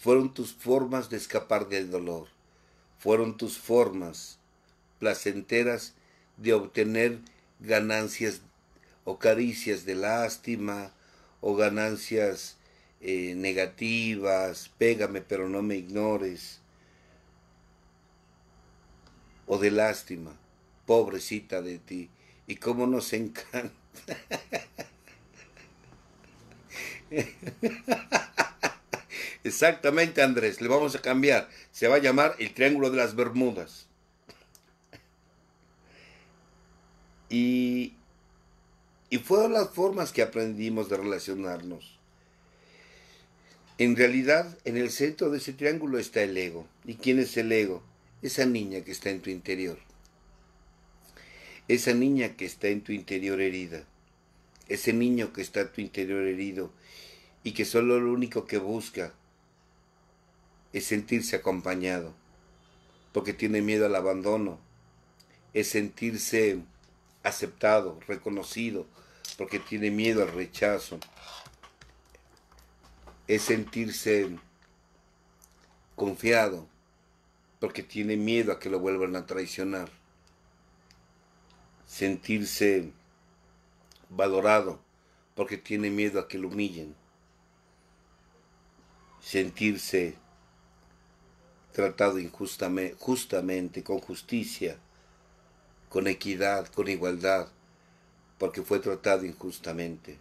fueron tus formas de escapar del dolor, fueron tus formas placenteras de obtener ganancias o caricias de lástima o ganancias eh, negativas, pégame pero no me ignores, o de lástima, pobrecita de ti, y cómo nos encanta. Exactamente, Andrés, le vamos a cambiar. Se va a llamar el Triángulo de las Bermudas. Y, y fueron las formas que aprendimos de relacionarnos. En realidad, en el centro de ese triángulo está el ego. ¿Y quién es el ego? Esa niña que está en tu interior. Esa niña que está en tu interior herida ese niño que está en tu interior herido y que solo lo único que busca es sentirse acompañado, porque tiene miedo al abandono, es sentirse aceptado, reconocido, porque tiene miedo al rechazo, es sentirse confiado, porque tiene miedo a que lo vuelvan a traicionar, sentirse valorado porque tiene miedo a que lo humillen. Sentirse tratado injustamente, justamente, con justicia, con equidad, con igualdad, porque fue tratado injustamente.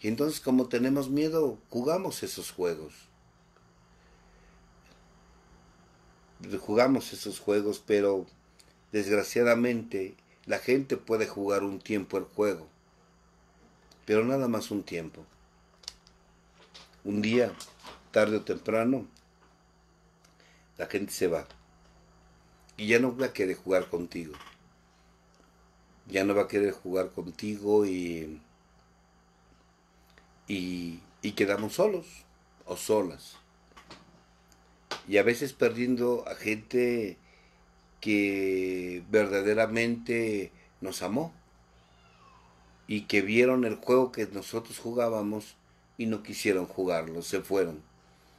Y entonces como tenemos miedo, jugamos esos juegos. Jugamos esos juegos, pero desgraciadamente la gente puede jugar un tiempo el juego pero nada más un tiempo. Un día, tarde o temprano, la gente se va y ya no va a querer jugar contigo. Ya no va a querer jugar contigo y, y, quedamos solos o solas. Y a veces perdiendo a gente que verdaderamente nos amó y que vieron el juego que nosotros jugábamos y no quisieron jugarlo, se fueron.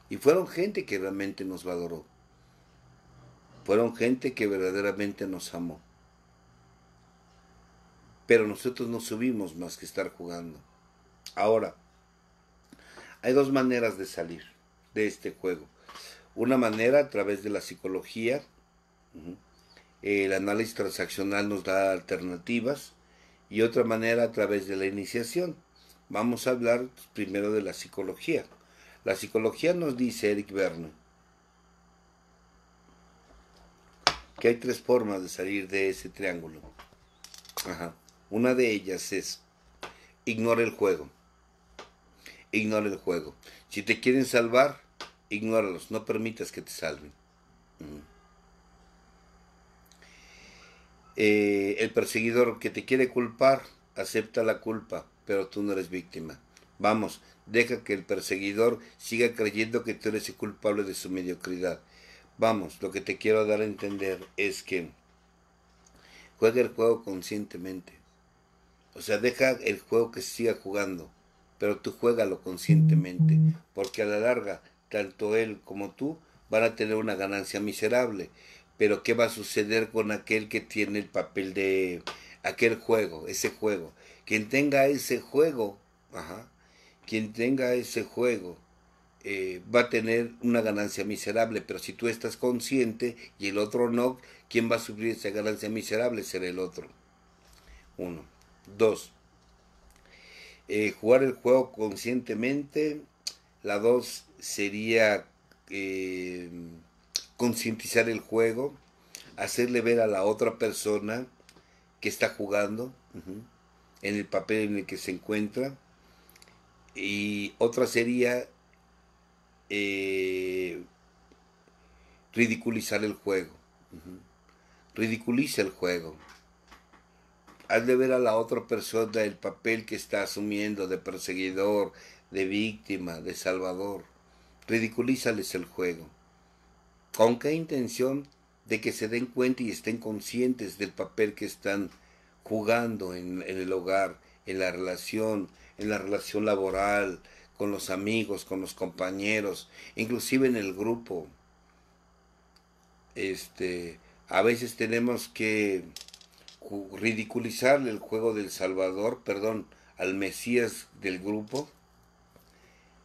Y fueron gente que realmente nos valoró. Fueron gente que verdaderamente nos amó. Pero nosotros no subimos más que estar jugando. Ahora, hay dos maneras de salir de este juego. Una manera a través de la psicología. El análisis transaccional nos da alternativas y otra manera a través de la iniciación. Vamos a hablar primero de la psicología. La psicología nos dice Eric Verne que hay tres formas de salir de ese triángulo. Una de ellas es ignora el juego. Ignora el juego. Si te quieren salvar, ignóralos. No permitas que te salven. Eh, el perseguidor que te quiere culpar acepta la culpa, pero tú no eres víctima. Vamos, deja que el perseguidor siga creyendo que tú eres culpable de su mediocridad. Vamos, lo que te quiero dar a entender es que juega el juego conscientemente. O sea, deja el juego que siga jugando, pero tú juégalo conscientemente, porque a la larga, tanto él como tú van a tener una ganancia miserable. Pero ¿qué va a suceder con aquel que tiene el papel de aquel juego, ese juego? Quien tenga ese juego, quien tenga ese juego eh, va a tener una ganancia miserable, pero si tú estás consciente y el otro no, ¿quién va a sufrir esa ganancia miserable? Será el otro. Uno. Dos. Eh, jugar el juego conscientemente. La dos sería... Eh, concientizar el juego, hacerle ver a la otra persona que está jugando en el papel en el que se encuentra. Y otra sería eh, ridiculizar el juego. Ridiculiza el juego. Hazle ver a la otra persona el papel que está asumiendo de perseguidor, de víctima, de salvador. Ridiculízales el juego. ¿Con qué intención? De que se den cuenta y estén conscientes del papel que están jugando en, el hogar, en la relación, en la relación laboral, con los amigos, con los compañeros, inclusive en el grupo. Este, a veces tenemos que ridiculizarle el juego del Salvador, perdón, al Mesías del grupo,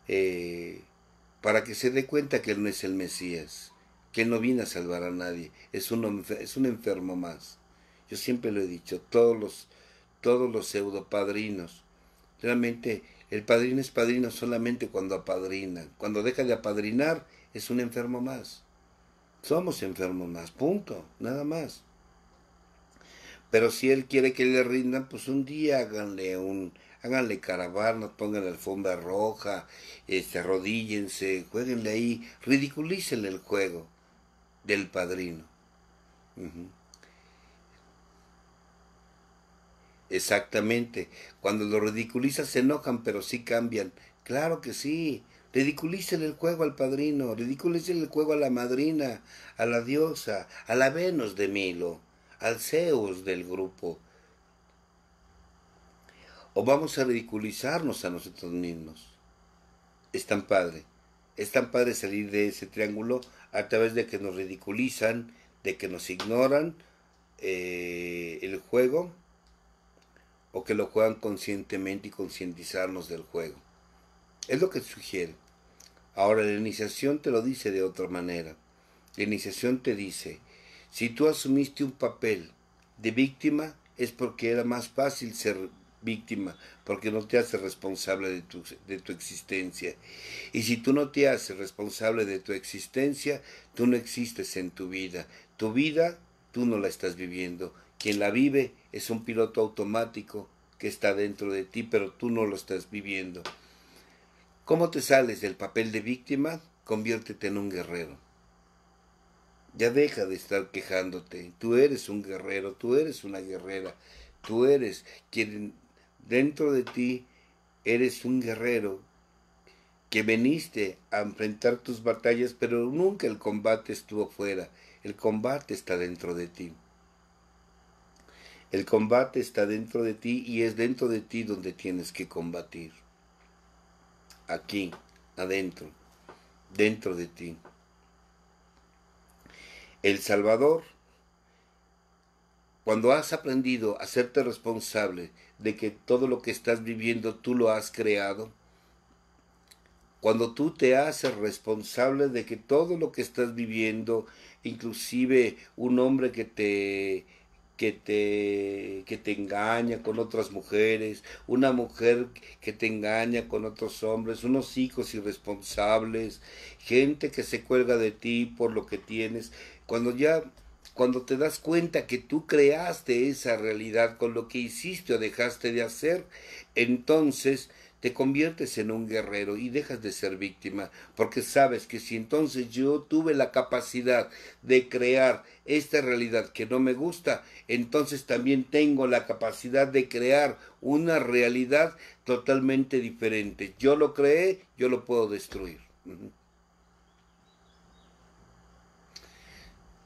eh, para que se dé cuenta que él no es el Mesías que no viene a salvar a nadie, es un, es un enfermo más. Yo siempre lo he dicho, todos los, todos los pseudopadrinos, realmente el padrino es padrino solamente cuando apadrina, cuando deja de apadrinar es un enfermo más. Somos enfermos más, punto, nada más. Pero si él quiere que le rindan, pues un día háganle un, háganle caravanas, pongan alfombra roja, este, arrodíllense, jueguenle ahí, ridiculícenle el juego del padrino. Exactamente. Cuando lo ridiculizas se enojan, pero sí cambian. Claro que sí. Ridiculicen el juego al padrino, ridiculicen el juego a la madrina, a la diosa, a la Venus de Milo, al Zeus del grupo. O vamos a ridiculizarnos a nosotros mismos. están tan padre es tan padre salir de ese triángulo a través de que nos ridiculizan, de que nos ignoran eh, el juego o que lo juegan conscientemente y concientizarnos del juego. Es lo que sugiere. Ahora la iniciación te lo dice de otra manera. La iniciación te dice, si tú asumiste un papel de víctima es porque era más fácil ser víctima, porque no te haces responsable de tu, de tu existencia. Y si tú no te haces responsable de tu existencia, tú no existes en tu vida. Tu vida tú no la estás viviendo. Quien la vive es un piloto automático que está dentro de ti, pero tú no lo estás viviendo. ¿Cómo te sales del papel de víctima? Conviértete en un guerrero. Ya deja de estar quejándote. Tú eres un guerrero, tú eres una guerrera, tú eres quien Dentro de ti eres un guerrero que veniste a enfrentar tus batallas, pero nunca el combate estuvo fuera. El combate está dentro de ti. El combate está dentro de ti y es dentro de ti donde tienes que combatir. Aquí, adentro, dentro de ti. El Salvador cuando has aprendido a serte responsable de que todo lo que estás viviendo tú lo has creado, cuando tú te haces responsable de que todo lo que estás viviendo, inclusive un hombre que te que te, que te engaña con otras mujeres, una mujer que te engaña con otros hombres, unos hijos irresponsables, gente que se cuelga de ti por lo que tienes. Cuando ya cuando te das cuenta que tú creaste esa realidad con lo que hiciste o dejaste de hacer, entonces te conviertes en un guerrero y dejas de ser víctima, porque sabes que si entonces yo tuve la capacidad de crear esta realidad que no me gusta, entonces también tengo la capacidad de crear una realidad totalmente diferente. Yo lo creé, yo lo puedo destruir.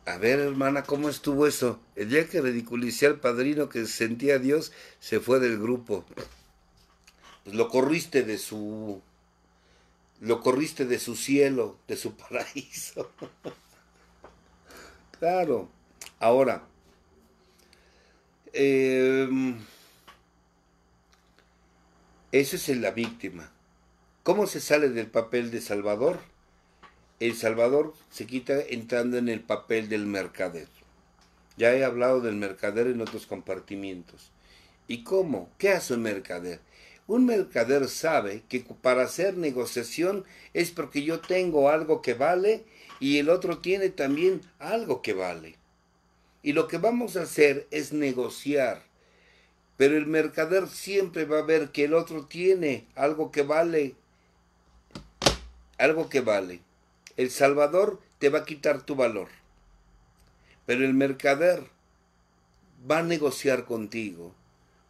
A ver, hermana, ¿cómo estuvo eso? El día que ridiculicé al padrino que sentía a Dios, se fue del grupo. Pues lo corriste de su. Lo corriste de su cielo, de su paraíso. claro. Ahora. Em, eso es en la víctima. ¿Cómo se sale del papel de salvador? El Salvador se quita entrando en el papel del mercader. Ya he hablado del mercader en otros compartimientos. ¿Y cómo? ¿Qué hace un mercader? Un mercader sabe que para hacer negociación es porque yo tengo algo que vale y el otro tiene también algo que vale. Y lo que vamos a hacer es negociar. Pero el mercader siempre va a ver que el otro tiene algo que vale. Algo que vale. El Salvador te va a quitar tu valor. Pero el mercader va a negociar contigo.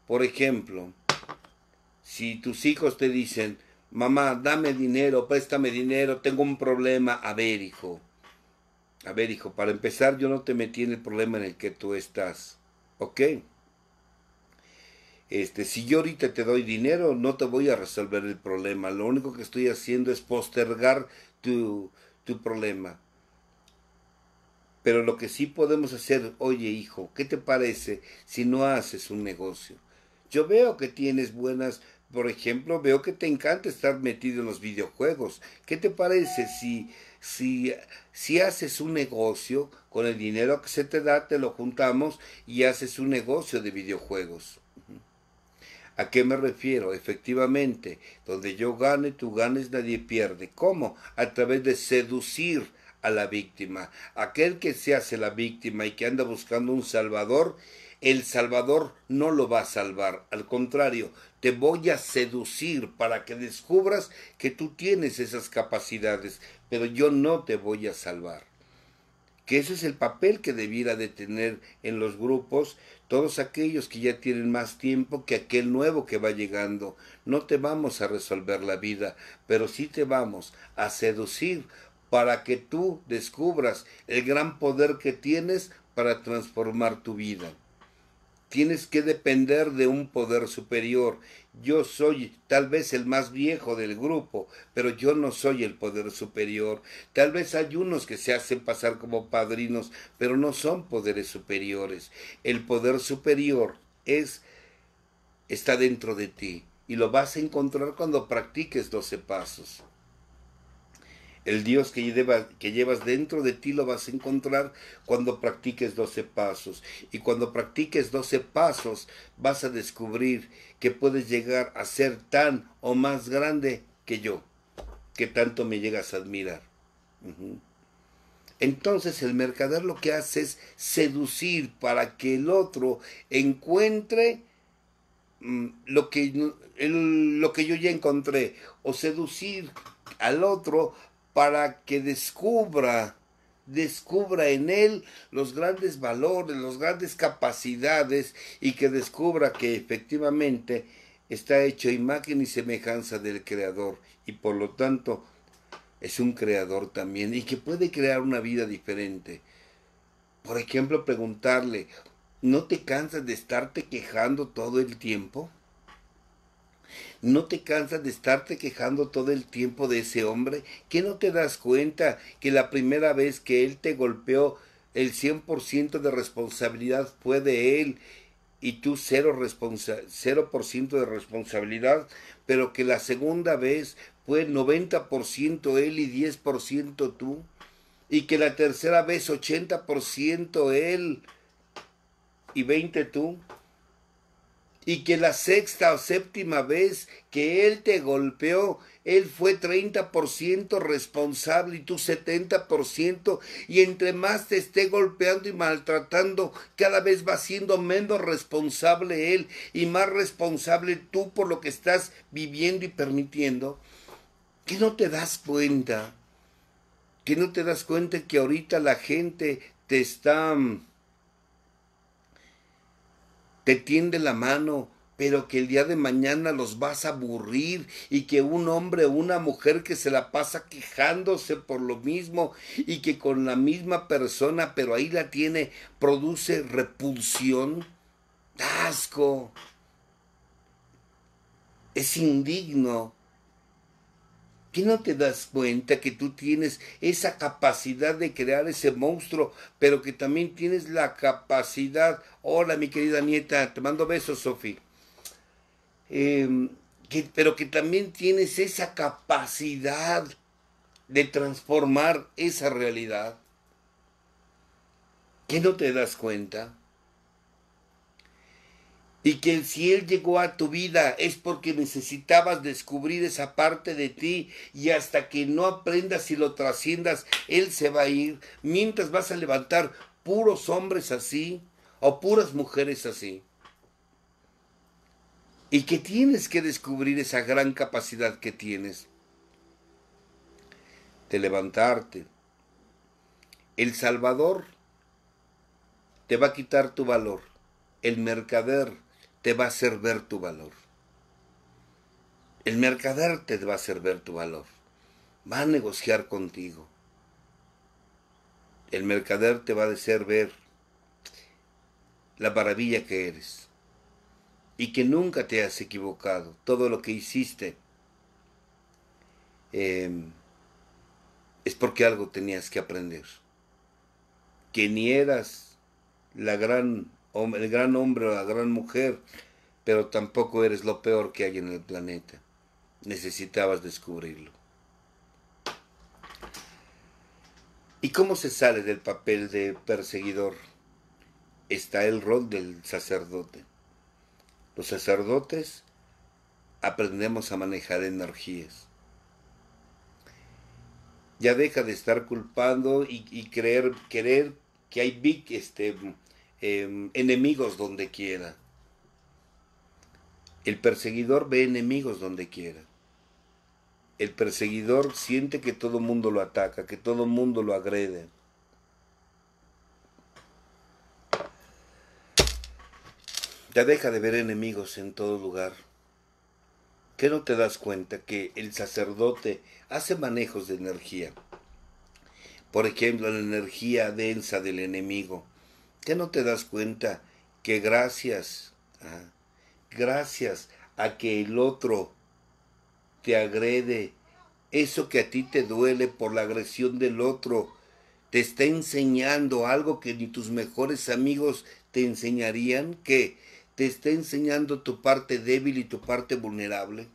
Por ejemplo, si tus hijos te dicen, mamá, dame dinero, préstame dinero, tengo un problema, a ver, hijo. A ver, hijo, para empezar, yo no te metí en el problema en el que tú estás. ¿Ok? Este, si yo ahorita te doy dinero, no te voy a resolver el problema. Lo único que estoy haciendo es postergar tu, tu problema. Pero lo que sí podemos hacer, oye hijo, ¿qué te parece si no haces un negocio? Yo veo que tienes buenas, por ejemplo, veo que te encanta estar metido en los videojuegos. ¿Qué te parece si, si, si haces un negocio con el dinero que se te da, te lo juntamos y haces un negocio de videojuegos? ¿A qué me refiero? Efectivamente, donde yo gane, tú ganes, nadie pierde. ¿Cómo? A través de seducir a la víctima. Aquel que se hace la víctima y que anda buscando un salvador, el salvador no lo va a salvar. Al contrario, te voy a seducir para que descubras que tú tienes esas capacidades, pero yo no te voy a salvar que ese es el papel que debiera de tener en los grupos todos aquellos que ya tienen más tiempo que aquel nuevo que va llegando. No te vamos a resolver la vida, pero sí te vamos a seducir para que tú descubras el gran poder que tienes para transformar tu vida. Tienes que depender de un poder superior. Yo soy tal vez el más viejo del grupo, pero yo no soy el poder superior. Tal vez hay unos que se hacen pasar como padrinos, pero no son poderes superiores. El poder superior es está dentro de ti y lo vas a encontrar cuando practiques 12 pasos. El Dios que, que, llevas dentro de ti lo vas a encontrar cuando practiques 12 pasos. Y cuando practiques 12 pasos vas a descubrir que puedes llegar a ser tan o más grande que yo, que tanto me llegas a admirar. Entonces el mercader lo que hace es seducir para que el otro encuentre mm, lo, que, lo que yo ya encontré o seducir al otro para que descubra, descubra en él los grandes valores, las grandes capacidades y que descubra que efectivamente está hecho imagen y semejanza del Creador y por lo tanto es un creador también y que puede crear una vida diferente. Por ejemplo, preguntarle, ¿no te cansas de estarte quejando todo el tiempo? ¿No te cansas de estarte quejando todo el tiempo de ese hombre? ¿Qué no te das cuenta que la primera vez que él te golpeó, el 100% de responsabilidad fue de él y tú 0%, 0 de responsabilidad, pero que la segunda vez fue 90% él y 10% tú? Y que la tercera vez 80% él y 20 tú? y que la sexta o séptima vez que él te golpeó, él fue 30% responsable y tú 70%, y entre más te esté golpeando y maltratando, cada vez va siendo menos responsable él y más responsable tú por lo que estás viviendo y permitiendo, que no te das cuenta, que no te das cuenta que ahorita la gente te está mm, te tiende la mano, pero que el día de mañana los vas a aburrir y que un hombre o una mujer que se la pasa quejándose por lo mismo y que con la misma persona, pero ahí la tiene, produce repulsión, asco. Es indigno qué no te das cuenta que tú tienes esa capacidad de crear ese monstruo, pero que también tienes la capacidad, hola mi querida nieta, te mando besos, Sofi, em, pero que también tienes esa capacidad de transformar esa realidad? ¿Qué no te das cuenta? y que si Él llegó a tu vida es porque necesitabas descubrir esa parte de ti y hasta que no aprendas y lo trasciendas, Él se va a ir. Mientras vas a levantar puros hombres así o puras mujeres así. Y que tienes que descubrir esa gran capacidad que tienes de levantarte. El Salvador te va a quitar tu valor. El mercader te va a hacer ver tu valor. El mercader te va a hacer ver tu valor. Va a negociar contigo. El mercader te va a hacer ver la maravilla que eres y que nunca te has equivocado. Todo lo que hiciste em, es porque algo tenías que aprender. Que ni eras la gran el gran hombre o la gran mujer, pero tampoco eres lo peor que hay en el planeta. Necesitabas descubrirlo. ¿Y cómo se sale del papel de perseguidor? Está el rol del sacerdote. Los sacerdotes aprendemos a manejar energías. Ya deja de estar culpando y, creer, querer que hay big, este, Em, enemigos donde quiera. El perseguidor ve enemigos donde quiera. El perseguidor siente que todo mundo lo ataca, que todo el mundo lo agrede. Ya deja de ver enemigos en todo lugar. ¿Qué no te das cuenta que el sacerdote hace manejos de energía? Por ejemplo, la energía densa del enemigo ¿Qué no te das cuenta que gracias, ah, gracias a que el otro te agrede, eso que a ti te duele por la agresión del otro, te está enseñando algo que ni tus mejores amigos te enseñarían, que te está enseñando tu parte débil y tu parte vulnerable.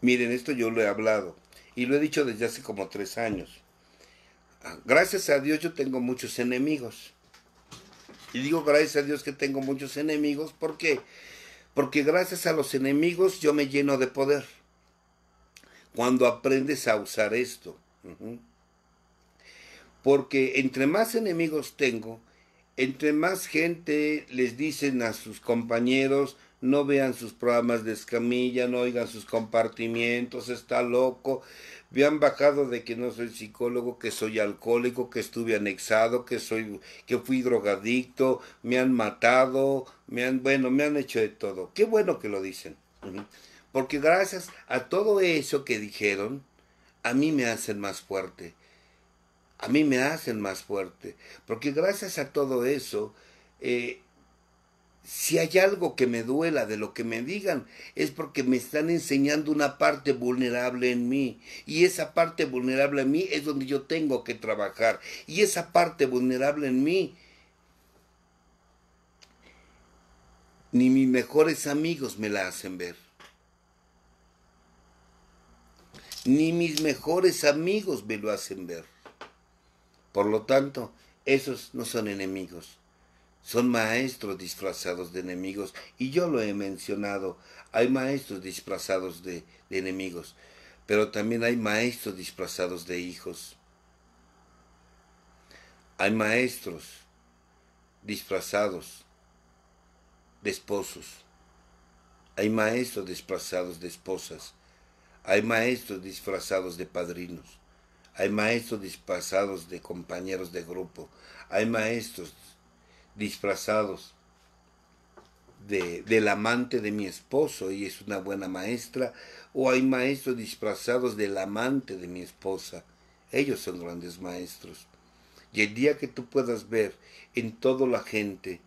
Miren, esto yo lo he hablado y lo he dicho desde hace como tres años gracias a Dios yo tengo muchos enemigos. Y digo gracias a Dios que tengo muchos enemigos, ¿por qué? Porque gracias a los enemigos yo me lleno de poder. Cuando aprendes a usar esto. Porque entre más enemigos tengo, entre más gente les dicen a sus compañeros, no vean sus programas de escamilla, no oigan sus compartimientos, está loco. Me han bajado de que no soy psicólogo, que soy alcohólico, que estuve anexado, que soy, que fui drogadicto, me han matado, me han, bueno, me han hecho de todo. Qué bueno que lo dicen. Porque gracias a todo eso que dijeron, a mí me hacen más fuerte. A mí me hacen más fuerte. Porque gracias a todo eso, eh, si hay algo que me duela de lo que me digan, es porque me están enseñando una parte vulnerable en mí. Y esa parte vulnerable en mí es donde yo tengo que trabajar. Y esa parte vulnerable en mí, ni mis mejores amigos me la hacen ver. Ni mis mejores amigos me lo hacen ver. Por lo tanto, esos no son enemigos son maestros disfrazados de enemigos. Y yo lo he mencionado. Hay maestros disfrazados de, enemigos. Pero también hay maestros disfrazados de hijos. Hay maestros disfrazados de esposos. Hay maestros disfrazados de esposas. Hay maestros disfrazados de padrinos. Hay maestros disfrazados de compañeros de grupo. Hay maestros disfrazados del amante de mi esposo y es una buena maestra, o hay maestros disfrazados del amante de mi esposa. Ellos son grandes maestros. Y el día que tú puedas ver en toda la gente,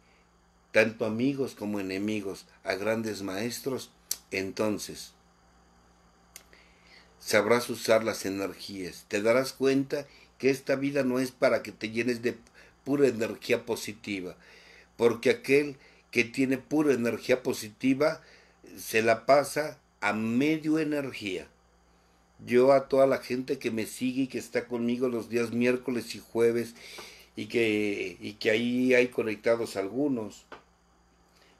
tanto amigos como enemigos, a grandes maestros, entonces sabrás usar las energías, te darás cuenta que esta vida no es para que te llenes de pura energía positiva, porque aquel que tiene pura energía positiva se la pasa a medio energía. Yo a toda la gente que me sigue y que está conmigo los días miércoles y jueves y que, y que ahí hay conectados algunos,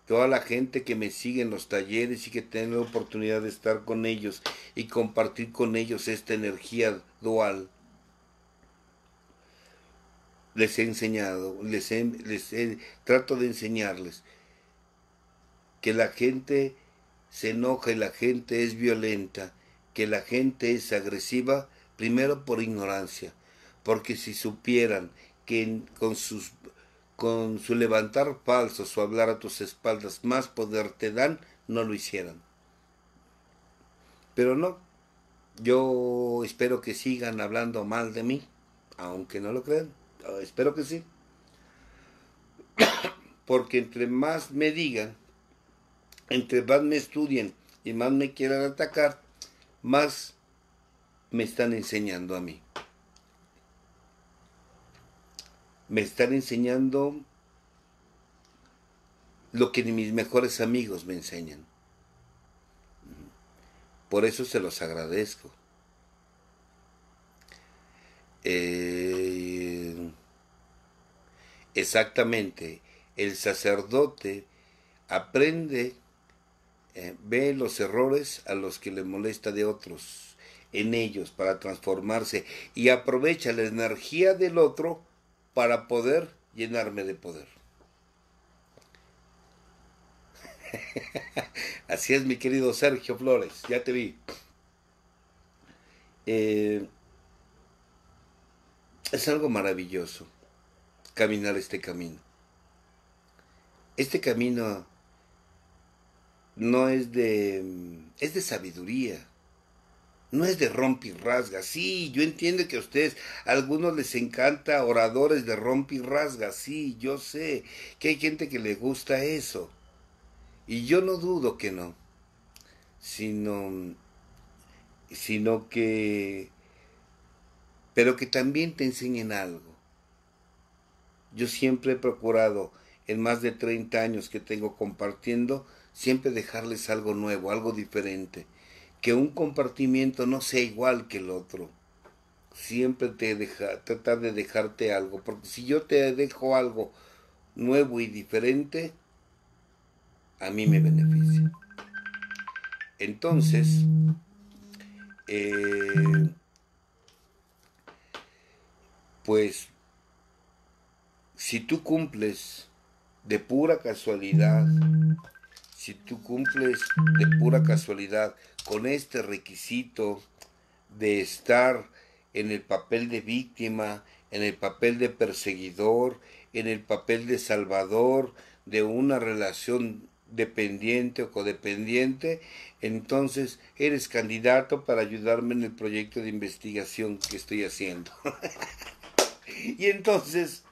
toda la gente que me sigue en los talleres y que tiene la oportunidad de estar con ellos y compartir con ellos esta energía dual, les he enseñado, les, he, les trato de enseñarles que la gente se enoja y la gente es violenta, que la gente es agresiva, primero por ignorancia, porque si supieran que con, sus, con su levantar falsos o hablar a tus espaldas más poder te dan, no lo hicieran. Pero no, yo espero que sigan hablando mal de mí, aunque no lo crean. Ah, espero que sí. Porque entre más me digan, entre más me estudien y más me quieran atacar, más me están enseñando a mí. Me están enseñando lo que mis mejores amigos me enseñan. Por eso se los agradezco. Eh, Exactamente, el sacerdote aprende, eh, ve los errores a los que le molesta de otros en ellos para transformarse y aprovecha la energía del otro para poder llenarme de poder. Así es, mi querido Sergio Flores, ya te vi. Eh, es algo maravilloso caminar este camino. Este camino no es de mm, es de sabiduría. No es de rasga. Sí, yo entiendo que a ustedes, a algunos les encanta oradores de rasga. Sí, yo sé que hay gente que le gusta eso. Y yo no dudo que no. Sino, sino que, pero que también te enseñen algo. Yo siempre he procurado, en más de 30 años que tengo compartiendo, siempre dejarles algo nuevo, algo diferente. Que un compartimiento no sea igual que el otro. Siempre te tratar de dejarte algo, porque si yo te dejo algo nuevo y diferente, a mí me beneficia. Entonces, eh, pues si tú cumples de pura casualidad, si tú cumples de pura casualidad con este requisito de estar en el papel de víctima, en el papel de perseguidor, en el papel de salvador de una relación dependiente o codependiente, entonces eres candidato para ayudarme en el proyecto de investigación que estoy haciendo. y entonces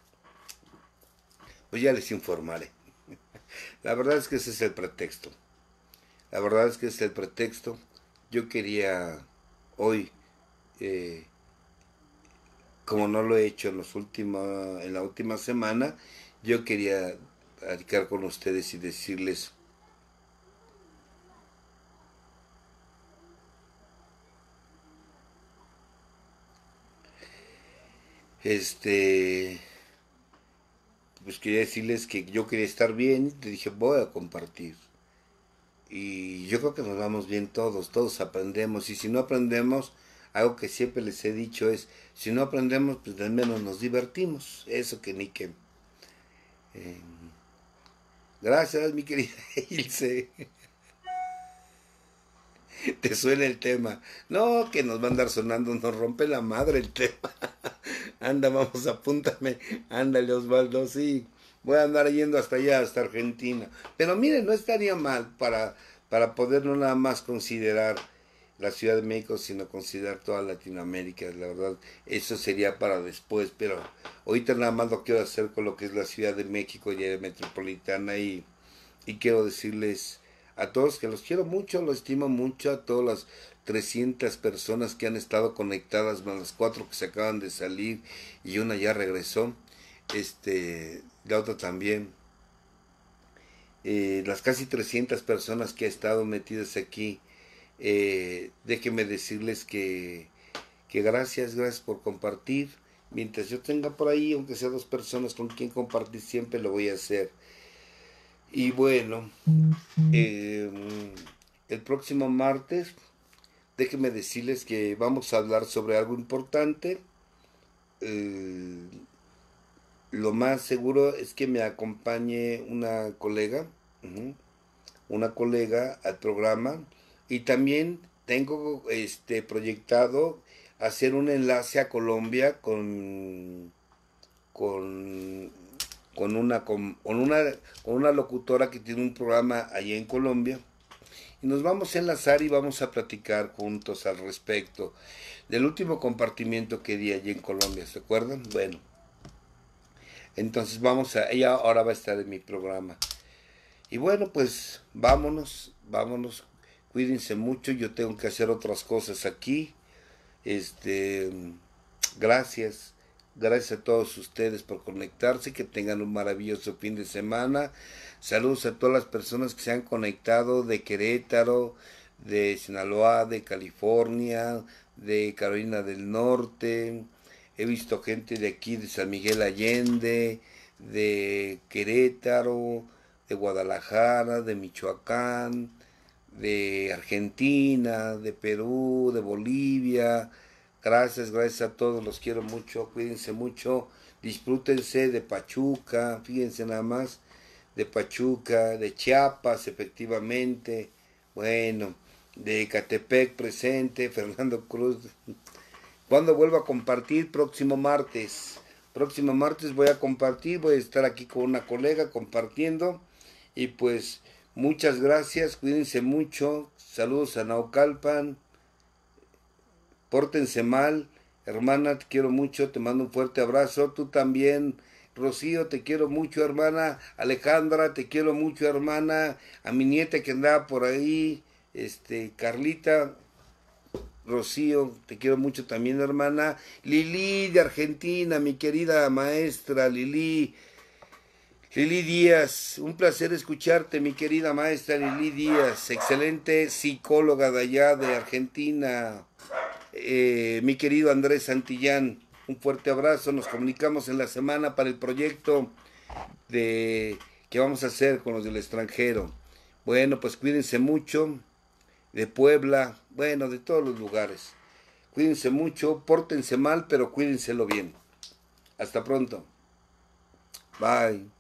pues ya les informaré. La verdad es que ese es el pretexto. La verdad es que ese es el pretexto. Yo quería hoy, eh, como no lo he hecho en, los última, en la última semana, yo quería platicar con ustedes y decirles este pues quería decirles que yo quería estar bien y te dije voy a compartir. Y yo creo que nos vamos bien todos, todos aprendemos. Y si no aprendemos, algo que siempre les he dicho es, si no aprendemos, pues al menos nos divertimos. Eso que ni que... Eh, gracias, mi querida Ilse. te suena el tema. No, que nos va a andar sonando, nos rompe la madre el tema. Anda, vamos, apúntame. Ándale, Osvaldo, sí. Voy a andar yendo hasta allá, hasta Argentina. Pero miren, no estaría mal para, para poder no nada más considerar la Ciudad de México, sino considerar toda Latinoamérica, la verdad, eso sería para después, pero ahorita nada más lo quiero hacer con lo que es la Ciudad de México y la metropolitana y, y quiero decirles a todos que los quiero mucho, los estimo mucho, a todas las 300 personas que han estado conectadas, más las cuatro que se acaban de salir y una ya regresó, este, la otra también. Eh, las casi 300 personas que han estado metidas aquí, eh, déjenme decirles que, que gracias, gracias por compartir. Mientras yo tenga por ahí, aunque sea dos personas con quien compartir, siempre lo voy a hacer. Y bueno, em, el próximo martes, déjenme decirles que vamos a hablar sobre algo importante. Eh, lo más seguro es que me acompañe una colega, una colega al programa. Y también tengo este proyectado hacer un enlace a Colombia con, con con una, con, una, con una locutora que tiene un programa allá en Colombia. Y nos vamos a enlazar y vamos a platicar juntos al respecto del último compartimiento que di allí en Colombia, ¿se acuerdan? Bueno, entonces vamos a, ella ahora va a estar en mi programa. Y bueno, pues vámonos, vámonos, cuídense mucho, yo tengo que hacer otras cosas aquí. Este, gracias. Gracias a todos ustedes por conectarse. Que tengan un maravilloso fin de semana. Saludos a todas las personas que se han conectado de Querétaro, de Sinaloa, de California, de Carolina del Norte. He visto gente de aquí, de San Miguel Allende, de Querétaro, de Guadalajara, de Michoacán, de Argentina, de Perú, de Bolivia Gracias, gracias a todos, los quiero mucho, cuídense mucho, disfrútense de Pachuca, fíjense nada más, de Pachuca, de Chiapas, efectivamente, bueno, de Catepec presente, Fernando Cruz. Cuando vuelvo a compartir? Próximo martes. Próximo martes voy a compartir, voy a estar aquí con una colega compartiendo. Y pues muchas gracias, cuídense mucho. Saludos a Naucalpan, pórtense mal. Hermana, te quiero mucho, te mando un fuerte abrazo. Tú también, Rocío, te quiero mucho, hermana. Alejandra, te quiero mucho, hermana. A mi nieta que andaba por ahí, este, Carlita. Rocío, te quiero mucho también, hermana. Lili de Argentina, mi querida maestra Lili. Lili Díaz, un placer escucharte, mi querida maestra Lili Díaz, excelente psicóloga de allá de Argentina. Eh, mi querido Andrés Santillán. Un fuerte abrazo, nos comunicamos en la semana para el proyecto de que vamos a hacer con los del extranjero. Bueno, pues cuídense mucho de Puebla, bueno, de todos los lugares. Cuídense mucho, pórtense mal, pero cuídenselo bien. Hasta pronto. Bye.